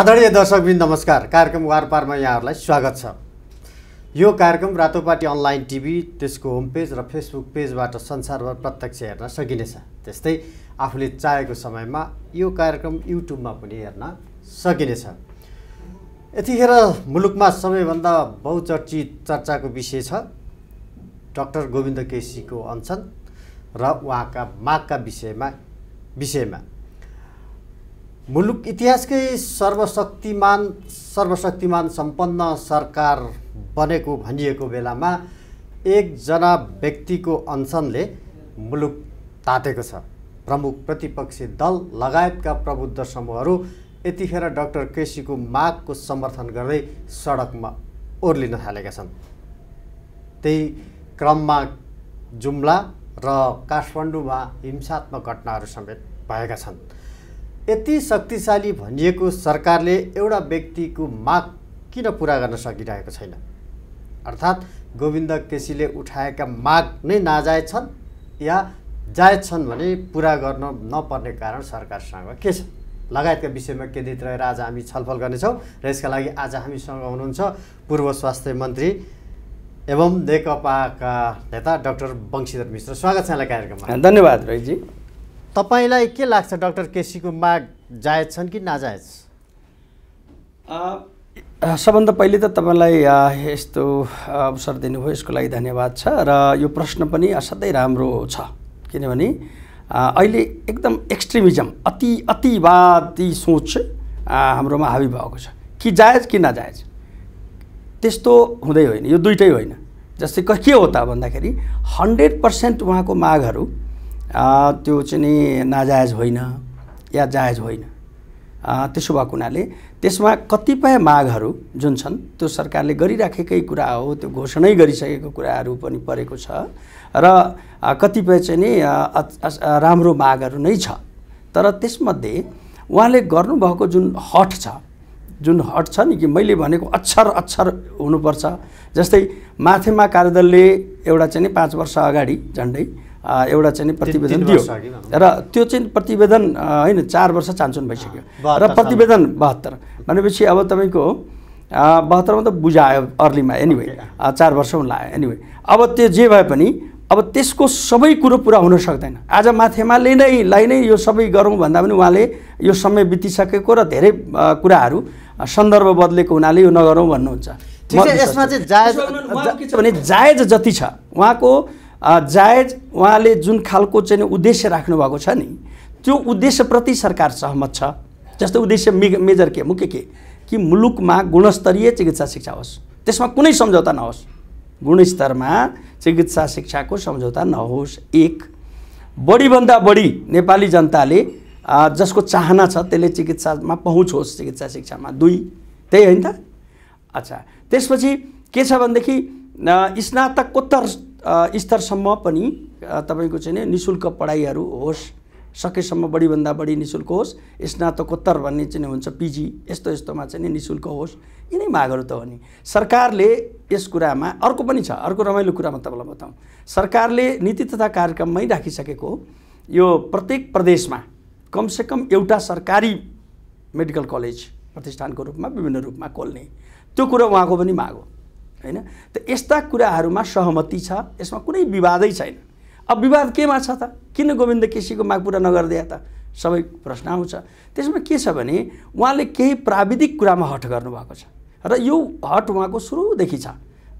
आदरणीय दर्शकबिन नमस्कार कार्यक्रम वारपारमा यहाँहरूलाई स्वागत छ यो कार्यक्रम रातोपाटी अनलाइन टिभी त्यसको होम पेज र फेसबुक पेजबाट संसारभर प्रत्यक्ष हेर्न सकिनेछ त्यस्तै आफूले चाहेको समयमा यो कार्यक्रम युट्युबमा पनि हेर्न सकिनेछ यतिखेर मुलुकमा सबैभन्दा बहुचर्चित चर्चाको विषय छ डाक्टर गोविन्द केसीको अनसन र उहाँका मागका विषयमा विषयमा मुलुक इतिहासकै सर्वशक्तिमान सर्वशक्तिमान सम्पन्न सरकार बनेको भनिएको बेलामा एकजना व्यक्तिको अनसनले मुलुक तातेको छ प्रमुख प्रतिपक्षी दल लगायतका प्रबुद्ध समूहहरू यतिखेर डाक्टर केसीको मागको समर्थन गर्दै सडकमा ओर्लिन थालेका छन् त्यही क्रममा जुम्ला र काठमाडौँमा हिंसात्मक घटनाहरू समेत भएका छन् यति शक्तिशाली भनिएको सरकारले एउटा व्यक्तिको माग किन पुरा गर्न सकिरहेको छैन अर्थात् गोविन्द केसीले उठाएका माग नै नाजायज छन् या जायज छन् भने पुरा गर्न नपर्ने कारण सरकारसँग के छ लगायतका विषयमा केन्द्रित रहेर आज हामी छलफल गर्नेछौँ र यसका लागि आज हामीसँग हुनुहुन्छ पूर्व स्वास्थ्य मन्त्री एवं नेकपाका नेता डक्टर वंशीधर मिश्र स्वागत छ यहाँलाई कार्यक्रममा धन्यवाद रोहितजी तपाईँलाई के लाग्छ डाक्टर केसीको माग जायज छन् कि नाजायज सबभन्दा पहिले त तपाईँलाई यस्तो अवसर दिनुभयो यसको लागि धन्यवाद छ र यो प्रश्न पनि असाध्यै राम्रो छ किनभने अहिले एकदम एक्सट्रिमिजम अति अतिवादी सोच हाम्रोमा हावी भएको छ कि जायज कि नाजायज त्यस्तो हुँदै होइन यो दुइटै होइन जस्तै के हो त भन्दाखेरि हन्ड्रेड पर्सेन्ट उहाँको मागहरू त्यो चाहिँ नि नाजायज होइन या जायज होइन त्यसो भएको हुनाले त्यसमा कतिपय मागहरू जुन छन् त्यो सरकारले गरिराखेकै कुरा हो त्यो घोषणै गरिसकेको कुराहरू पनि परेको छ र कतिपय चाहिँ नि राम्रो मागहरू नै छ तर त्यसमध्ये उहाँले गर्नुभएको जुन हट छ जुन हट छ नि कि मैले भनेको अक्षर अक्षर हुनुपर्छ जस्तै माथेमा कार्यदलले एउटा चाहिँ नि पाँच वर्ष अगाडि झन्डै एउटा चाहिँ प्रतिवेदन दियो र त्यो चाहिँ प्रतिवेदन होइन चार वर्ष चान्सुन भइसक्यो र प्रतिवेदन बहत्तर भनेपछि अब तपाईँको बहत्तरमा त बुझायो अर्लीमा एनिवे चार वर्ष लाग्यो एनिवे अब त्यो जे भए पनि अब त्यसको सबै कुरो पुरा हुन सक्दैन आज माथेमाले नै लाई नै यो सबै गरौँ भन्दा पनि उहाँले यो समय बितिसकेको र धेरै कुराहरू सन्दर्भ बदलेको हुनाले यो नगरौँ भन्नुहुन्छ यसमा चाहिँ जायज भने जायज जति छ उहाँको जायज उहाँले जुन खालको चाहिँ उद्देश्य राख्नु भएको छ नि त्यो उद्देश्यप्रति सरकार सहमत छ जस्तो उद्देश्य मे मेजर के मुख्य के कि मुलुकमा गुणस्तरीय चिकित्सा शिक्षा होस् त्यसमा कुनै सम्झौता नहोस् गुणस्तरमा चिकित्सा शिक्षाको सम्झौता नहोस् एक बढीभन्दा बढी नेपाली जनताले जसको चाहना छ त्यसले चिकित्सामा पहुँच होस् चिकित्सा शिक्षामा दुई त्यही होइन त अच्छा त्यसपछि के छ भनेदेखि स्नातकोत्तर स्तरसम्म पनि तपाईँको चाहिँ नि शुल्क पढाइहरू होस् सकेसम्म बढीभन्दा बढी नि शुल्क होस् स्नातकोत्तर भन्ने चाहिँ हुन्छ पिजी यस्तो यस्तोमा चाहिँ नि शुल्क होस् यिनै मागहरू त हो नि सरकारले यस कुरामा अर्को पनि छ अर्को रमाइलो कुरामा तपाईँलाई बताउँ सरकारले नीति तथा कार्यक्रममै राखिसकेको यो प्रत्येक प्रदेशमा कमसेकम एउटा सरकारी मेडिकल कलेज प्रतिष्ठानको रूपमा विभिन्न रूपमा खोल्ने त्यो कुरो उहाँको पनि माग हो होइन त यस्ता कुराहरूमा सहमति छ यसमा कुनै विवादै छैन अब विवाद केमा छ त किन गोविन्द केसीको माग पुरा नगरिदिया त सबै प्रश्न आउँछ त्यसमा के छ भने उहाँले केही प्राविधिक कुरामा हट गर्नुभएको छ र यो हट उहाँको सुरुदेखि छ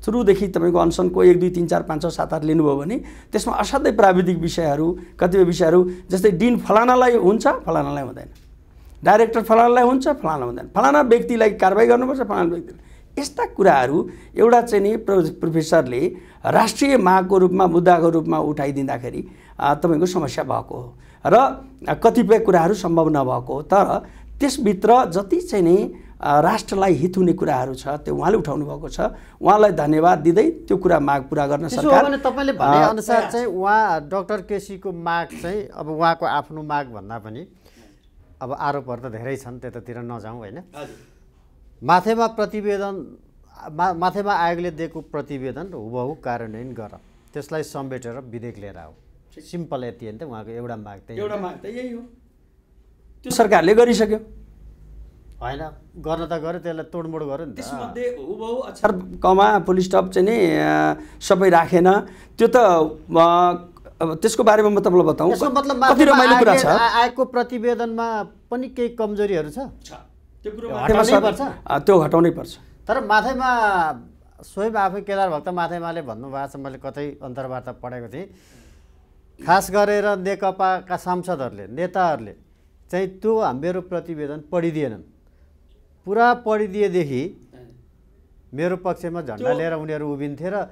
सुरुदेखि तपाईँको अनसनको एक दुई तिन चार पाँच छ सात आठ लिनुभयो भने त्यसमा असाध्यै प्राविधिक विषयहरू कतिपय विषयहरू जस्तै डिन फलानालाई हुन्छ फलानालाई हुँदैन डाइरेक्टर फलानालाई हुन्छ फलाना हुँदैन फलाना व्यक्तिलाई कारवाही गर्नुपर्छ फलाना व्यक्तिलाई यस्ता कुराहरू एउटा चाहिँ नि प्रो प्रोफेसरले राष्ट्रिय मागको रूपमा मुद्दाको रूपमा उठाइदिँदाखेरि तपाईँको समस्या भएको हो र कतिपय कुराहरू सम्भव नभएको हो तर त्यसभित्र जति चाहिँ नि राष्ट्रलाई हित हुने कुराहरू छ त्यो उहाँले उठाउनु भएको छ उहाँलाई धन्यवाद दिँदै त्यो कुरा माग पुरा गर्न सरकार तपाईँले भनेअनुसार चाहिँ उहाँ डक्टर केसीको माग चाहिँ अब उहाँको आफ्नो माग भन्दा पनि अब आरोपहरू त धेरै छन् त्यतातिर नजाउँ होइन माथेमा प्रतिवेदन मा माथेमा आयोगले दिएको प्रतिवेदन हुबहु कार्यान्वयन गर त्यसलाई समेटेर विधेयक लिएर आऊ सिम्पल यति हो नि त उहाँको एउटा माग त एउटा माग त यही हो त्यो सरकारले गरिसक्यो होइन गर्न त गऱ्यो त्यसलाई तोडमोड गर्यो नि त्यसमध्ये हुबहु अक्षर कमा पुलिस स्टप चाहिँ नि सबै राखेन त्यो त त्यसको बारेमा म तपाईँलाई बताउँ मतलब आएको प्रतिवेदनमा पनि केही कमजोरीहरू छ त्यो घटाउनै पर्छ तर माथैमा स्वयं आफै केदार भक्त माथेमाले भन्नुभएको छ मैले कतै अन्तर्वार्ता पढेको थिएँ खास गरेर नेकपाका सांसदहरूले नेताहरूले चाहिँ त्यो मेरो प्रतिवेदन पढिदिएनन् पुरा पढिदिएदेखि मेरो पक्षमा झन्डा लिएर उनीहरू उभिन्थे र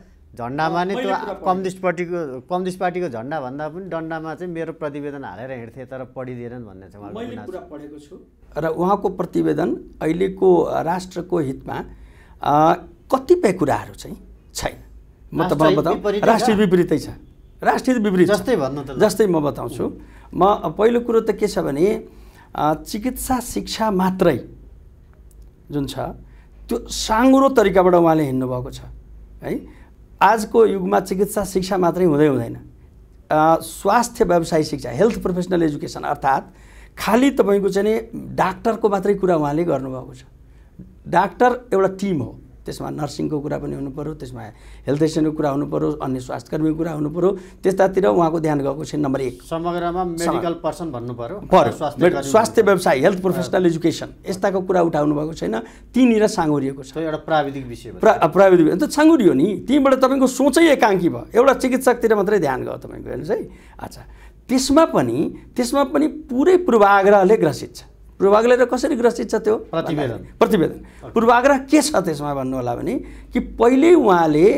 झन्डामा नै त्यो कम्युनिस्ट पार्टीको कम्युनिस्ट पार्टीको झन्डा भन्दा पनि डन्डामा चाहिँ मेरो प्रतिवेदन हालेर हिँड्थे तर पढिदिएनन् भन्ने छ मैले पढेको छु र उहाँको प्रतिवेदन अहिलेको राष्ट्रको हितमा कतिपय कुराहरू चाहिँ छैन म तपाईँलाई बताउँ राष्ट्रिय विपरीतै छ राष्ट्रिय विपरीत जस्तै भन्नु जस्तै म बताउँछु म पहिलो कुरो त के छ भने चिकित्सा शिक्षा मात्रै जुन छ त्यो साँगुरो तरिकाबाट उहाँले हिँड्नुभएको छ है आजको युगमा चिकित्सा शिक्षा मात्रै हुँदै हुँदैन स्वास्थ्य व्यवसायिक शिक्षा हेल्थ प्रोफेसनल एजुकेसन अर्थात् खालि तपाईँको चाहिँ नि डाक्टरको मात्रै कुरा उहाँले गर्नुभएको छ डाक्टर एउटा टिम हो त्यसमा नर्सिङको कुरा पनि पऱ्यो त्यसमा हेल्थ एसिडेन्टको कुरा पऱ्यो अन्य स्वास्थ्यकर्मीको कुरा पऱ्यो त्यस्तातिर उहाँको ध्यान गएको छैन नम्बर एक समग्रमा मेडिकल पर्सन भन्नु पऱ्यो पऱ्यो स्वास्थ्य व्यवसाय हेल्थ प्रोफेसनल एजुकेसन यस्ताको कुरा उठाउनु भएको छैन त्यहीँनिर साँगुरिएको छ एउटा प्राविधिक विषय प्राविधिक त साँगुरियो नि त्यहीँबाट तपाईँको सोचै एकाङ्की भयो एउटा चिकित्सकतिर मात्रै ध्यान गयो तपाईँको हेर्नुहोस् है अच्छा त्यसमा पनि त्यसमा पनि पुरै पूर्वाग्रहले ग्रसित छ पूर्वाग्रहले र कसरी ग्रसित छ त्यो प्रतिवेदन प्रतिवेदन पूर्वाग्रह के छ त्यसमा भन्नुहोला भने कि पहिले उहाँले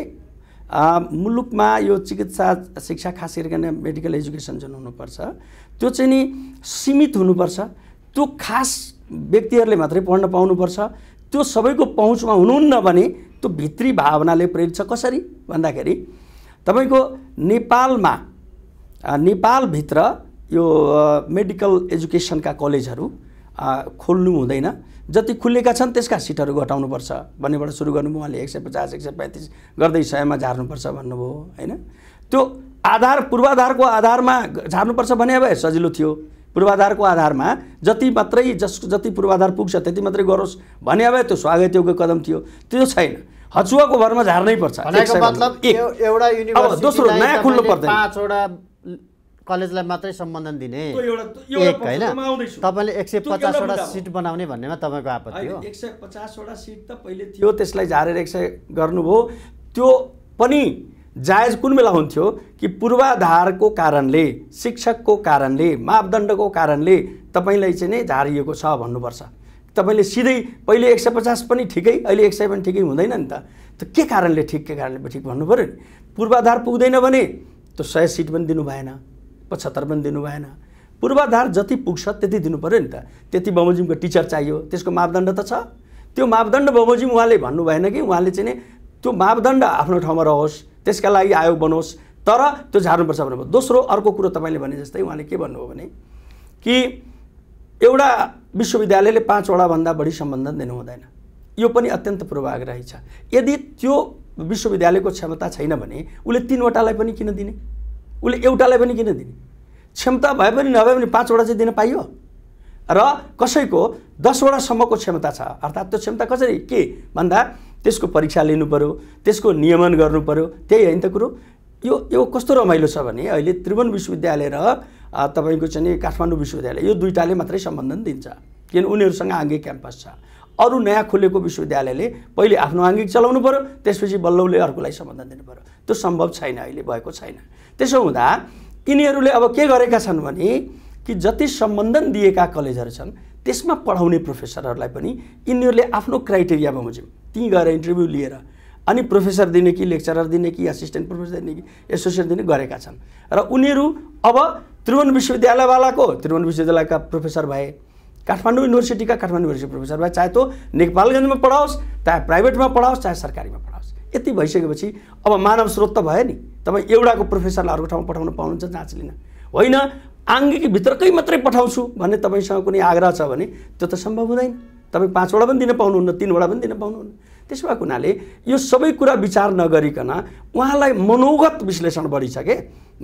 मुलुकमा यो चिकित्सा शिक्षा खास गरिकन मेडिकल एजुकेसन जुन हुनुपर्छ त्यो चाहिँ नि सीमित हुनुपर्छ त्यो खास व्यक्तिहरूले मात्रै पढ्न पाउनुपर्छ त्यो सबैको पहुँचमा हुनुहुन्न भने त्यो भित्री भावनाले प्रेरित छ कसरी भन्दाखेरि तपाईँको नेपालमा नेपालभित्र यो मेडिकल एजुकेसनका कलेजहरू खोल्नु हुँदैन जति खुलेका छन् त्यसका सिटहरू घटाउनुपर्छ भन्नेबाट सुरु गर्नुभयो उहाँले एक सय पचास एक सय पैँतिस गर्दै सयमा झार्नुपर्छ भन्नुभयो होइन त्यो आधार पूर्वाधारको आधारमा झार्नुपर्छ भने अब सजिलो थियो पूर्वाधारको आधारमा जति मात्रै जस जति पूर्वाधार पुग्छ त्यति मात्रै गरोस् भने अब त्यो स्वागतयोग्य कदम थियो त्यो छैन हचुवाको भरमा झार्नै पर्छ एउटा दोस्रो नयाँ खुल्नु पर्दैन कलेजलाई मात्रै सम्बन्धन दिने एक होइन तपाईँले एक सय पचासवटा सिट बनाउने भन्नेमा तपाईँको आपत्ति हो एक सय पचासवटा सिट त पहिले थियो त्यसलाई झारेर एक सय गर्नुभयो त्यो पनि जायज कुन बेला हुन्थ्यो कि पूर्वाधारको कारणले शिक्षकको कारणले मापदण्डको कारणले तपाईँलाई चाहिँ नै झारिएको छ भन्नुपर्छ तपाईँले सिधै पहिले एक सय पचास पनि ठिकै अहिले एक सय पनि ठिकै हुँदैन नि त त के कारणले ठिक के कारणले ठिक भन्नु पऱ्यो नि पूर्वाधार पुग्दैन भने त सय सिट पनि दिनु भएन पचहत्तर पनि दिनु भएन पूर्वाधार जति पुग्छ त्यति दिनु पऱ्यो नि त त्यति बमोजिमको टिचर चाहियो त्यसको मापदण्ड त छ त्यो मापदण्ड बमोजिम उहाँले भन्नु भएन कि उहाँले चाहिँ नि त्यो मापदण्ड आफ्नो ठाउँमा रहोस् त्यसका लागि आयोग बनोस् तर त्यो झार्नुपर्छ भन्नुभयो दोस्रो अर्को कुरो तपाईँले भने जस्तै उहाँले के भन्नुभयो भने कि एउटा विश्वविद्यालयले पाँचवटाभन्दा बढी सम्बन्धन दिनु हुँदैन यो पनि अत्यन्त पूर्वाग्रही छ यदि त्यो विश्वविद्यालयको क्षमता छैन भने उसले तिनवटालाई पनि किन दिने उसले एउटालाई पनि किन दिने क्षमता भए पनि नभए पनि पाँचवटा चाहिँ दिन पाइयो र कसैको दसवटासम्मको क्षमता छ अर्थात् त्यो क्षमता कसरी के भन्दा त्यसको परीक्षा लिनु पऱ्यो त्यसको नियमन गर्नु पऱ्यो त्यही होइन त कुरो यो यो कस्तो रमाइलो छ भने अहिले त्रिभुवन विश्वविद्यालय र तपाईँको चाहिँ काठमाडौँ विश्वविद्यालय यो दुइटाले मात्रै सम्बन्धन दिन्छ किन उनीहरूसँग आँगे क्याम्पस छ अरू नयाँ खोलेको विश्वविद्यालयले पहिले आफ्नो आङ्गिक चलाउनु पऱ्यो त्यसपछि बल्लौले अर्कोलाई सम्बन्धन दिनु पऱ्यो त्यो सम्भव छैन अहिले भएको छैन त्यसो हुँदा तिनीहरूले अब के गरेका छन् भने कि जति सम्बन्धन दिएका कलेजहरू छन् त्यसमा पढाउने प्रोफेसरहरूलाई पनि यिनीहरूले आफ्नो क्राइटेरियामा बुझ्यौँ ती गएर इन्टरभ्यू लिएर अनि प्रोफेसर दिने कि लेक्चरर दिने कि एसिस्टेन्ट प्रोफेसर दिने कि एसोसिएट दिने गरेका छन् र उनीहरू अब त्रिभुवन विश्वविद्यालयवालाको त्रिभुवन विश्वविद्यालयका प्रोफेसर भए काठमाडौँ युनिभर्सिटीका काठमाडौँ युनिभर्सिटी प्रोफेसर भए चाहे त्यो नेपालगञ्जमा पढाओस् चाहे प्राइभेटमा पढाओस् चाहे सरकारीमा पढाओस् यति भइसकेपछि अब मानव स्रोत त भयो नि तपाईँ एउटाको प्रोफेसरलाई अर्को ठाउँमा पठाउन पाउनुहुन्छ जाँच लिन होइन आङ्गिक भित्रकै मात्रै पठाउँछु भन्ने तपाईँसँग कुनै आग्रह छ भने त्यो त सम्भव हुँदैन तपाईँ पाँचवटा पनि दिन पाउनुहुन्न तिनवटा पनि दिन पाउनुहुन्न त्यसो भएको हुनाले यो सबै कुरा विचार नगरिकन उहाँलाई मनोगत विश्लेषण बढी छ के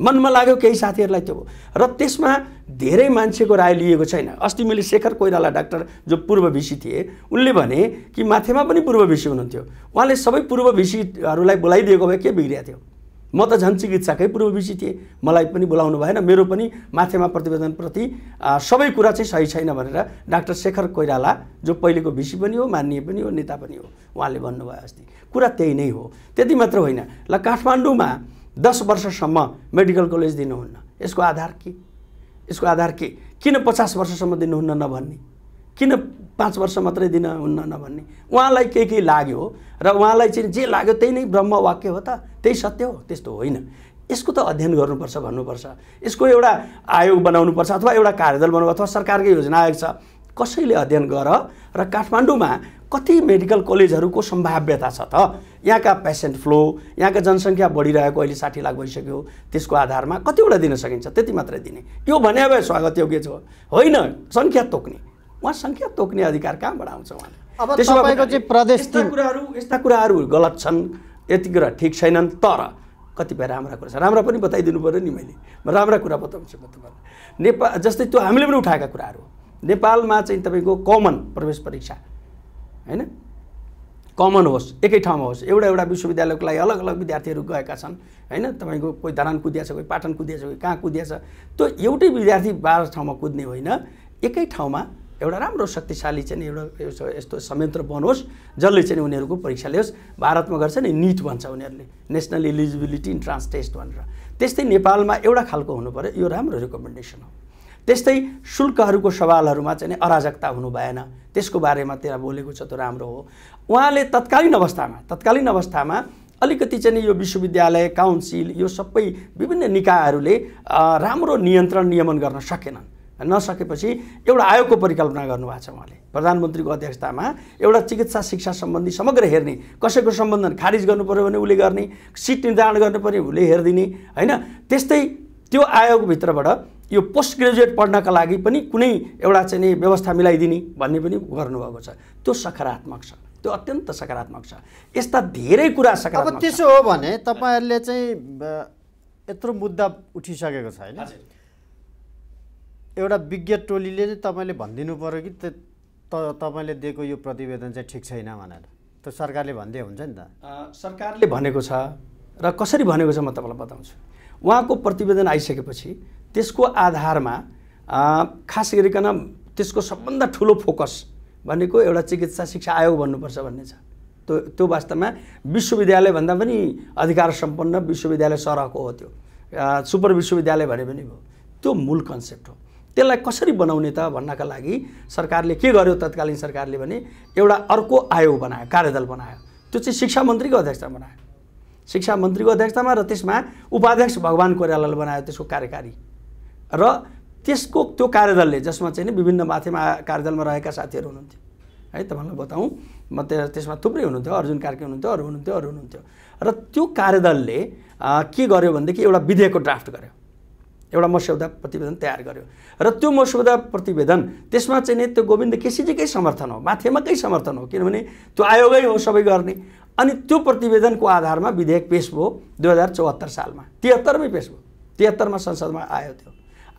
मनमा लाग्यो केही साथीहरूलाई त्यो र त्यसमा धेरै मान्छेको राय लिएको छैन अस्ति मैले शेखर कोइराला डाक्टर जो पूर्व भिसी थिए उनले भने कि माथेमा पनि पूर्व भिसी हुनुहुन्थ्यो उहाँले सबै पूर्व भिसीहरूलाई बोलाइदिएको भए के बिग्रिया थियो म त झन् चिकित्साकै पूर्वविषी थिएँ मलाई पनि बोलाउनु भएन मेरो पनि माथेमा प्रतिवेदनप्रति सबै कुरा चाहिँ सही छैन भनेर डाक्टर शेखर कोइराला जो पहिलेको भिसी पनि हो मान्य पनि हो नेता पनि हो उहाँले भन्नुभयो अस्ति कुरा त्यही नै हो त्यति मात्र होइन ल काठमाडौँमा दस वर्षसम्म मेडिकल कलेज दिनुहुन्न यसको आधार के यसको आधार के किन पचास वर्षसम्म दिनुहुन्न नभन्ने किन पाँच वर्ष मात्रै दिन हुन्न नभन्ने उहाँलाई केही केही लाग्यो र उहाँलाई चाहिँ जे लाग्यो त्यही नै ब्रह्म वाक्य हो त त्यही सत्य हो त्यस्तो होइन यसको त अध्ययन गर्नुपर्छ भन्नुपर्छ यसको एउटा आयोग बनाउनुपर्छ अथवा एउटा कार्यदल बनाउनु अथवा सरकारकै योजना आयोग छ कसैले अध्ययन गर र काठमाडौँमा कति मेडिकल कलेजहरूको सम्भाव्यता छ त यहाँका पेसेन्ट फ्लो यहाँका जनसङ्ख्या बढिरहेको अहिले साठी लाख भइसक्यो त्यसको आधारमा कतिवटा दिन सकिन्छ त्यति मात्रै दिने यो भने अब योग्य छ होइन सङ्ख्या तोक्ने उहाँ सङ्ख्या तोक्ने अधिकार कहाँबाट आउँछ उहाँले अब तपाईँको चाहिँ प्रदेश यस्ता कुराहरू यस्ता कुराहरू गलत छन् यति कुरा ठिक छैनन् तर कतिपय राम्रा कुरा छ राम्रा पनि बताइदिनु पऱ्यो नि मैले राम्रा कुरा बताउँछु म तपाईँलाई नेपाल जस्तै त्यो हामीले पनि उठाएका कुराहरू नेपालमा चाहिँ तपाईँको कमन प्रवेश परीक्षा होइन कमन होस् एकै ठाउँमा होस् एउटा एउटा विश्वविद्यालयको लागि अलग अलग विद्यार्थीहरू गएका छन् होइन तपाईँको कोही धरान कुदिया छ कोही पाटन कुदिया छ कोही कहाँ कुदिया छ त्यो एउटै विद्यार्थी बाह्र ठाउँमा कुद्ने होइन एकै ठाउँमा एउटा राम्रो शक्तिशाली चाहिँ एउटा यस्तो संयन्त्र बनोस् जसले चाहिँ उनीहरूको परीक्षा ल्याओस् भारतमा गर्छ नि निट भन्छ उनीहरूले नेसनल इलिजिबिलिटी इन्ट्रान्स टेस्ट भनेर त्यस्तै नेपालमा एउटा खालको हुनु पऱ्यो यो राम्रो रिकमेन्डेसन हो त्यस्तै शुल्कहरूको सवालहरूमा चाहिँ अराजकता हुनु भएन त्यसको बारेमा त्यहाँ बोलेको छ त राम्रो हो उहाँले तत्कालीन अवस्थामा तत्कालीन अवस्थामा अलिकति चाहिँ यो विश्वविद्यालय काउन्सिल यो सबै विभिन्न निकायहरूले राम्रो नियन्त्रण नियमन गर्न सकेनन् नसकेपछि एउटा आयोगको परिकल्पना गर्नुभएको छ उहाँले प्रधानमन्त्रीको अध्यक्षतामा एउटा चिकित्सा शिक्षा सम्बन्धी समग्र हेर्ने कसैको सम्बन्धन खारिज गर्नु पऱ्यो भने उसले गर्ने सिट निर्धारण गर्नु पऱ्यो उसले हेरिदिने होइन त्यस्तै त्यो आयोगभित्रबाट यो पोस्ट ग्रेजुएट पढ्नका लागि पनि कुनै एउटा चाहिँ नि व्यवस्था मिलाइदिने भन्ने पनि गर्नुभएको छ त्यो सकारात्मक छ त्यो अत्यन्त सकारात्मक छ यस्ता धेरै कुरा सकारात्मक त्यसो हो भने तपाईँहरूले चाहिँ यत्रो मुद्दा उठिसकेको छ होइन एउटा विज्ञ टोलीले चाहिँ तपाईँले भनिदिनु पऱ्यो कि त तपाईँले दिएको यो प्रतिवेदन चाहिँ ठिक छैन भनेर त सरकारले भन्दै हुन्छ नि त सरकारले भनेको छ र कसरी भनेको छ म तपाईँलाई बताउँछु उहाँको प्रतिवेदन आइसकेपछि त्यसको आधारमा खास गरिकन त्यसको सबभन्दा ठुलो फोकस भनेको एउटा चिकित्सा शिक्षा आयोग भन्नुपर्छ भन्ने छ त्यो त्यो वास्तवमा विश्वविद्यालयभन्दा पनि अधिकार सम्पन्न विश्वविद्यालय सरहको हो त्यो सुपर विश्वविद्यालय भने पनि भयो त्यो मूल कन्सेप्ट हो त्यसलाई कसरी बनाउने त भन्नका लागि सरकारले के गर्यो तत्कालीन सरकारले भने एउटा अर्को आयोग बनायो कार्यदल बनायो त्यो चाहिँ शिक्षा मन्त्रीको अध्यक्षता बनायो शिक्षा मन्त्रीको अध्यक्षतामा र त्यसमा उपाध्यक्ष भगवान् कोइरालाले बनायो त्यसको कार्यकारी र त्यसको त्यो कार्यदलले जसमा चाहिँ नि विभिन्न माथिमा कार्यदलमा रहेका साथीहरू हुनुहुन्थ्यो है तपाईँलाई बताउँ म त्यसमा थुप्रै हुनुहुन्थ्यो अर्जुन कार्की हुनुहुन्थ्यो अरू हुनुहुन्थ्यो अरू हुनुहुन्थ्यो र त्यो कार्यदलले के गर्यो भनेदेखि एउटा विधेयकको ड्राफ्ट गर्यो एउटा मस्यौदा प्रतिवेदन तयार गर्यो र त्यो मस्यौदा प्रतिवेदन त्यसमा चाहिँ नि त्यो गोविन्द केसीजीकै समर्थन हो माथेमाकै समर्थन हो किनभने त्यो आयोगै हो सबै गर्ने अनि त्यो प्रतिवेदनको आधारमा विधेयक पेस भयो दुई हजार चौहत्तर सालमा तिहत्तरमै पेस भयो तिहत्तरमा संसदमा आयो त्यो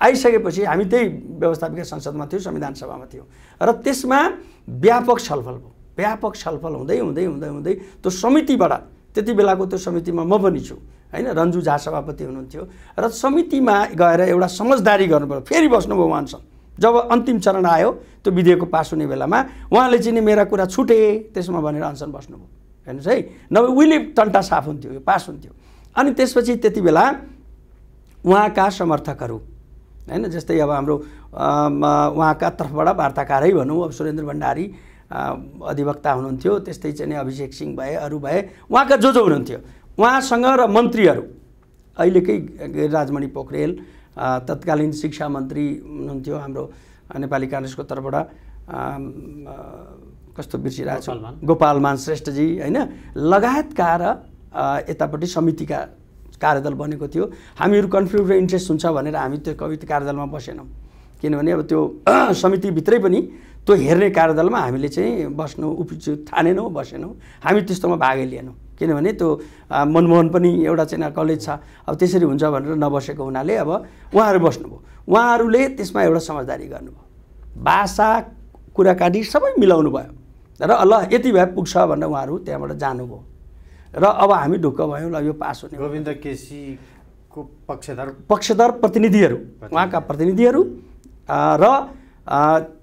आइसकेपछि हामी त्यही व्यवस्थापिका संसदमा थियौँ संविधान सभामा थियौँ र त्यसमा व्यापक छलफल भयो व्यापक छलफल हुँदै हुँदै हुँदै हुँदै त्यो समितिबाट त्यति बेलाको त्यो समितिमा म पनि छु होइन रन्जु झा सभापति हुनुहुन्थ्यो र समितिमा गएर एउटा समझदारी गर्नुपऱ्यो फेरि बस्नुभयो उहाँसँग जब अन्तिम चरण आयो त्यो विधेयकको पास हुने बेलामा उहाँले चाहिँ नि मेरा कुरा छुटे त्यसमा भनेर अनसन बस्नुभयो हेर्नुहोस् है नभए उहिले तन्टा साफ हुन्थ्यो यो पास हुन्थ्यो अनि त्यसपछि त्यति बेला उहाँका समर्थकहरू होइन जस्तै अब हाम्रो उहाँका तर्फबाट वार्ताकारै भनौँ अब सुरेन्द्र भण्डारी अधिवक्ता हुनुहुन्थ्यो त्यस्तै चाहिँ अभिषेक सिंह भए अरू भए उहाँका जो जो हुनुहुन्थ्यो उहाँसँग र मन्त्रीहरू अहिलेकै राजमणि पोखरेल तत्कालीन शिक्षा मन्त्री हुनुहुन्थ्यो हाम्रो नेपाली काङ्ग्रेसको तर्फबाट कस्तो बिर्सिरहेको गोपाल मान श्रेष्ठजी होइन लगायतका र यतापट्टि समितिका कार्यदल बनेको थियो हामीहरू कन्फ्लिक्ट इन्ट्रेस्ट हुन्छ भनेर हामी त्यो कविता कार्यदलमा बसेनौँ किनभने अब त्यो समितिभित्रै पनि त्यो हेर्ने कार्यदलमा हामीले चाहिँ बस्नु उपचित ठानेनौँ बसेनौँ हामी त्यस्तोमा भागै लिएनौँ किनभने त्यो मनमोहन पनि एउटा चाहिँ कलेज छ अब त्यसरी हुन्छ भनेर नबसेको हुनाले अब उहाँहरू बस्नुभयो उहाँहरूले त्यसमा एउटा समझदारी गर्नुभयो भाषा कुराकानी सबै मिलाउनु भयो र ल यति भए पुग्छ भनेर उहाँहरू त्यहाँबाट जानुभयो र अब हामी ढुक्क भयौँ ल यो पास हुने गोविन्द केसीको पक्षधर पक्षधर प्रतिनिधिहरू उहाँका प्रतिनिधिहरू र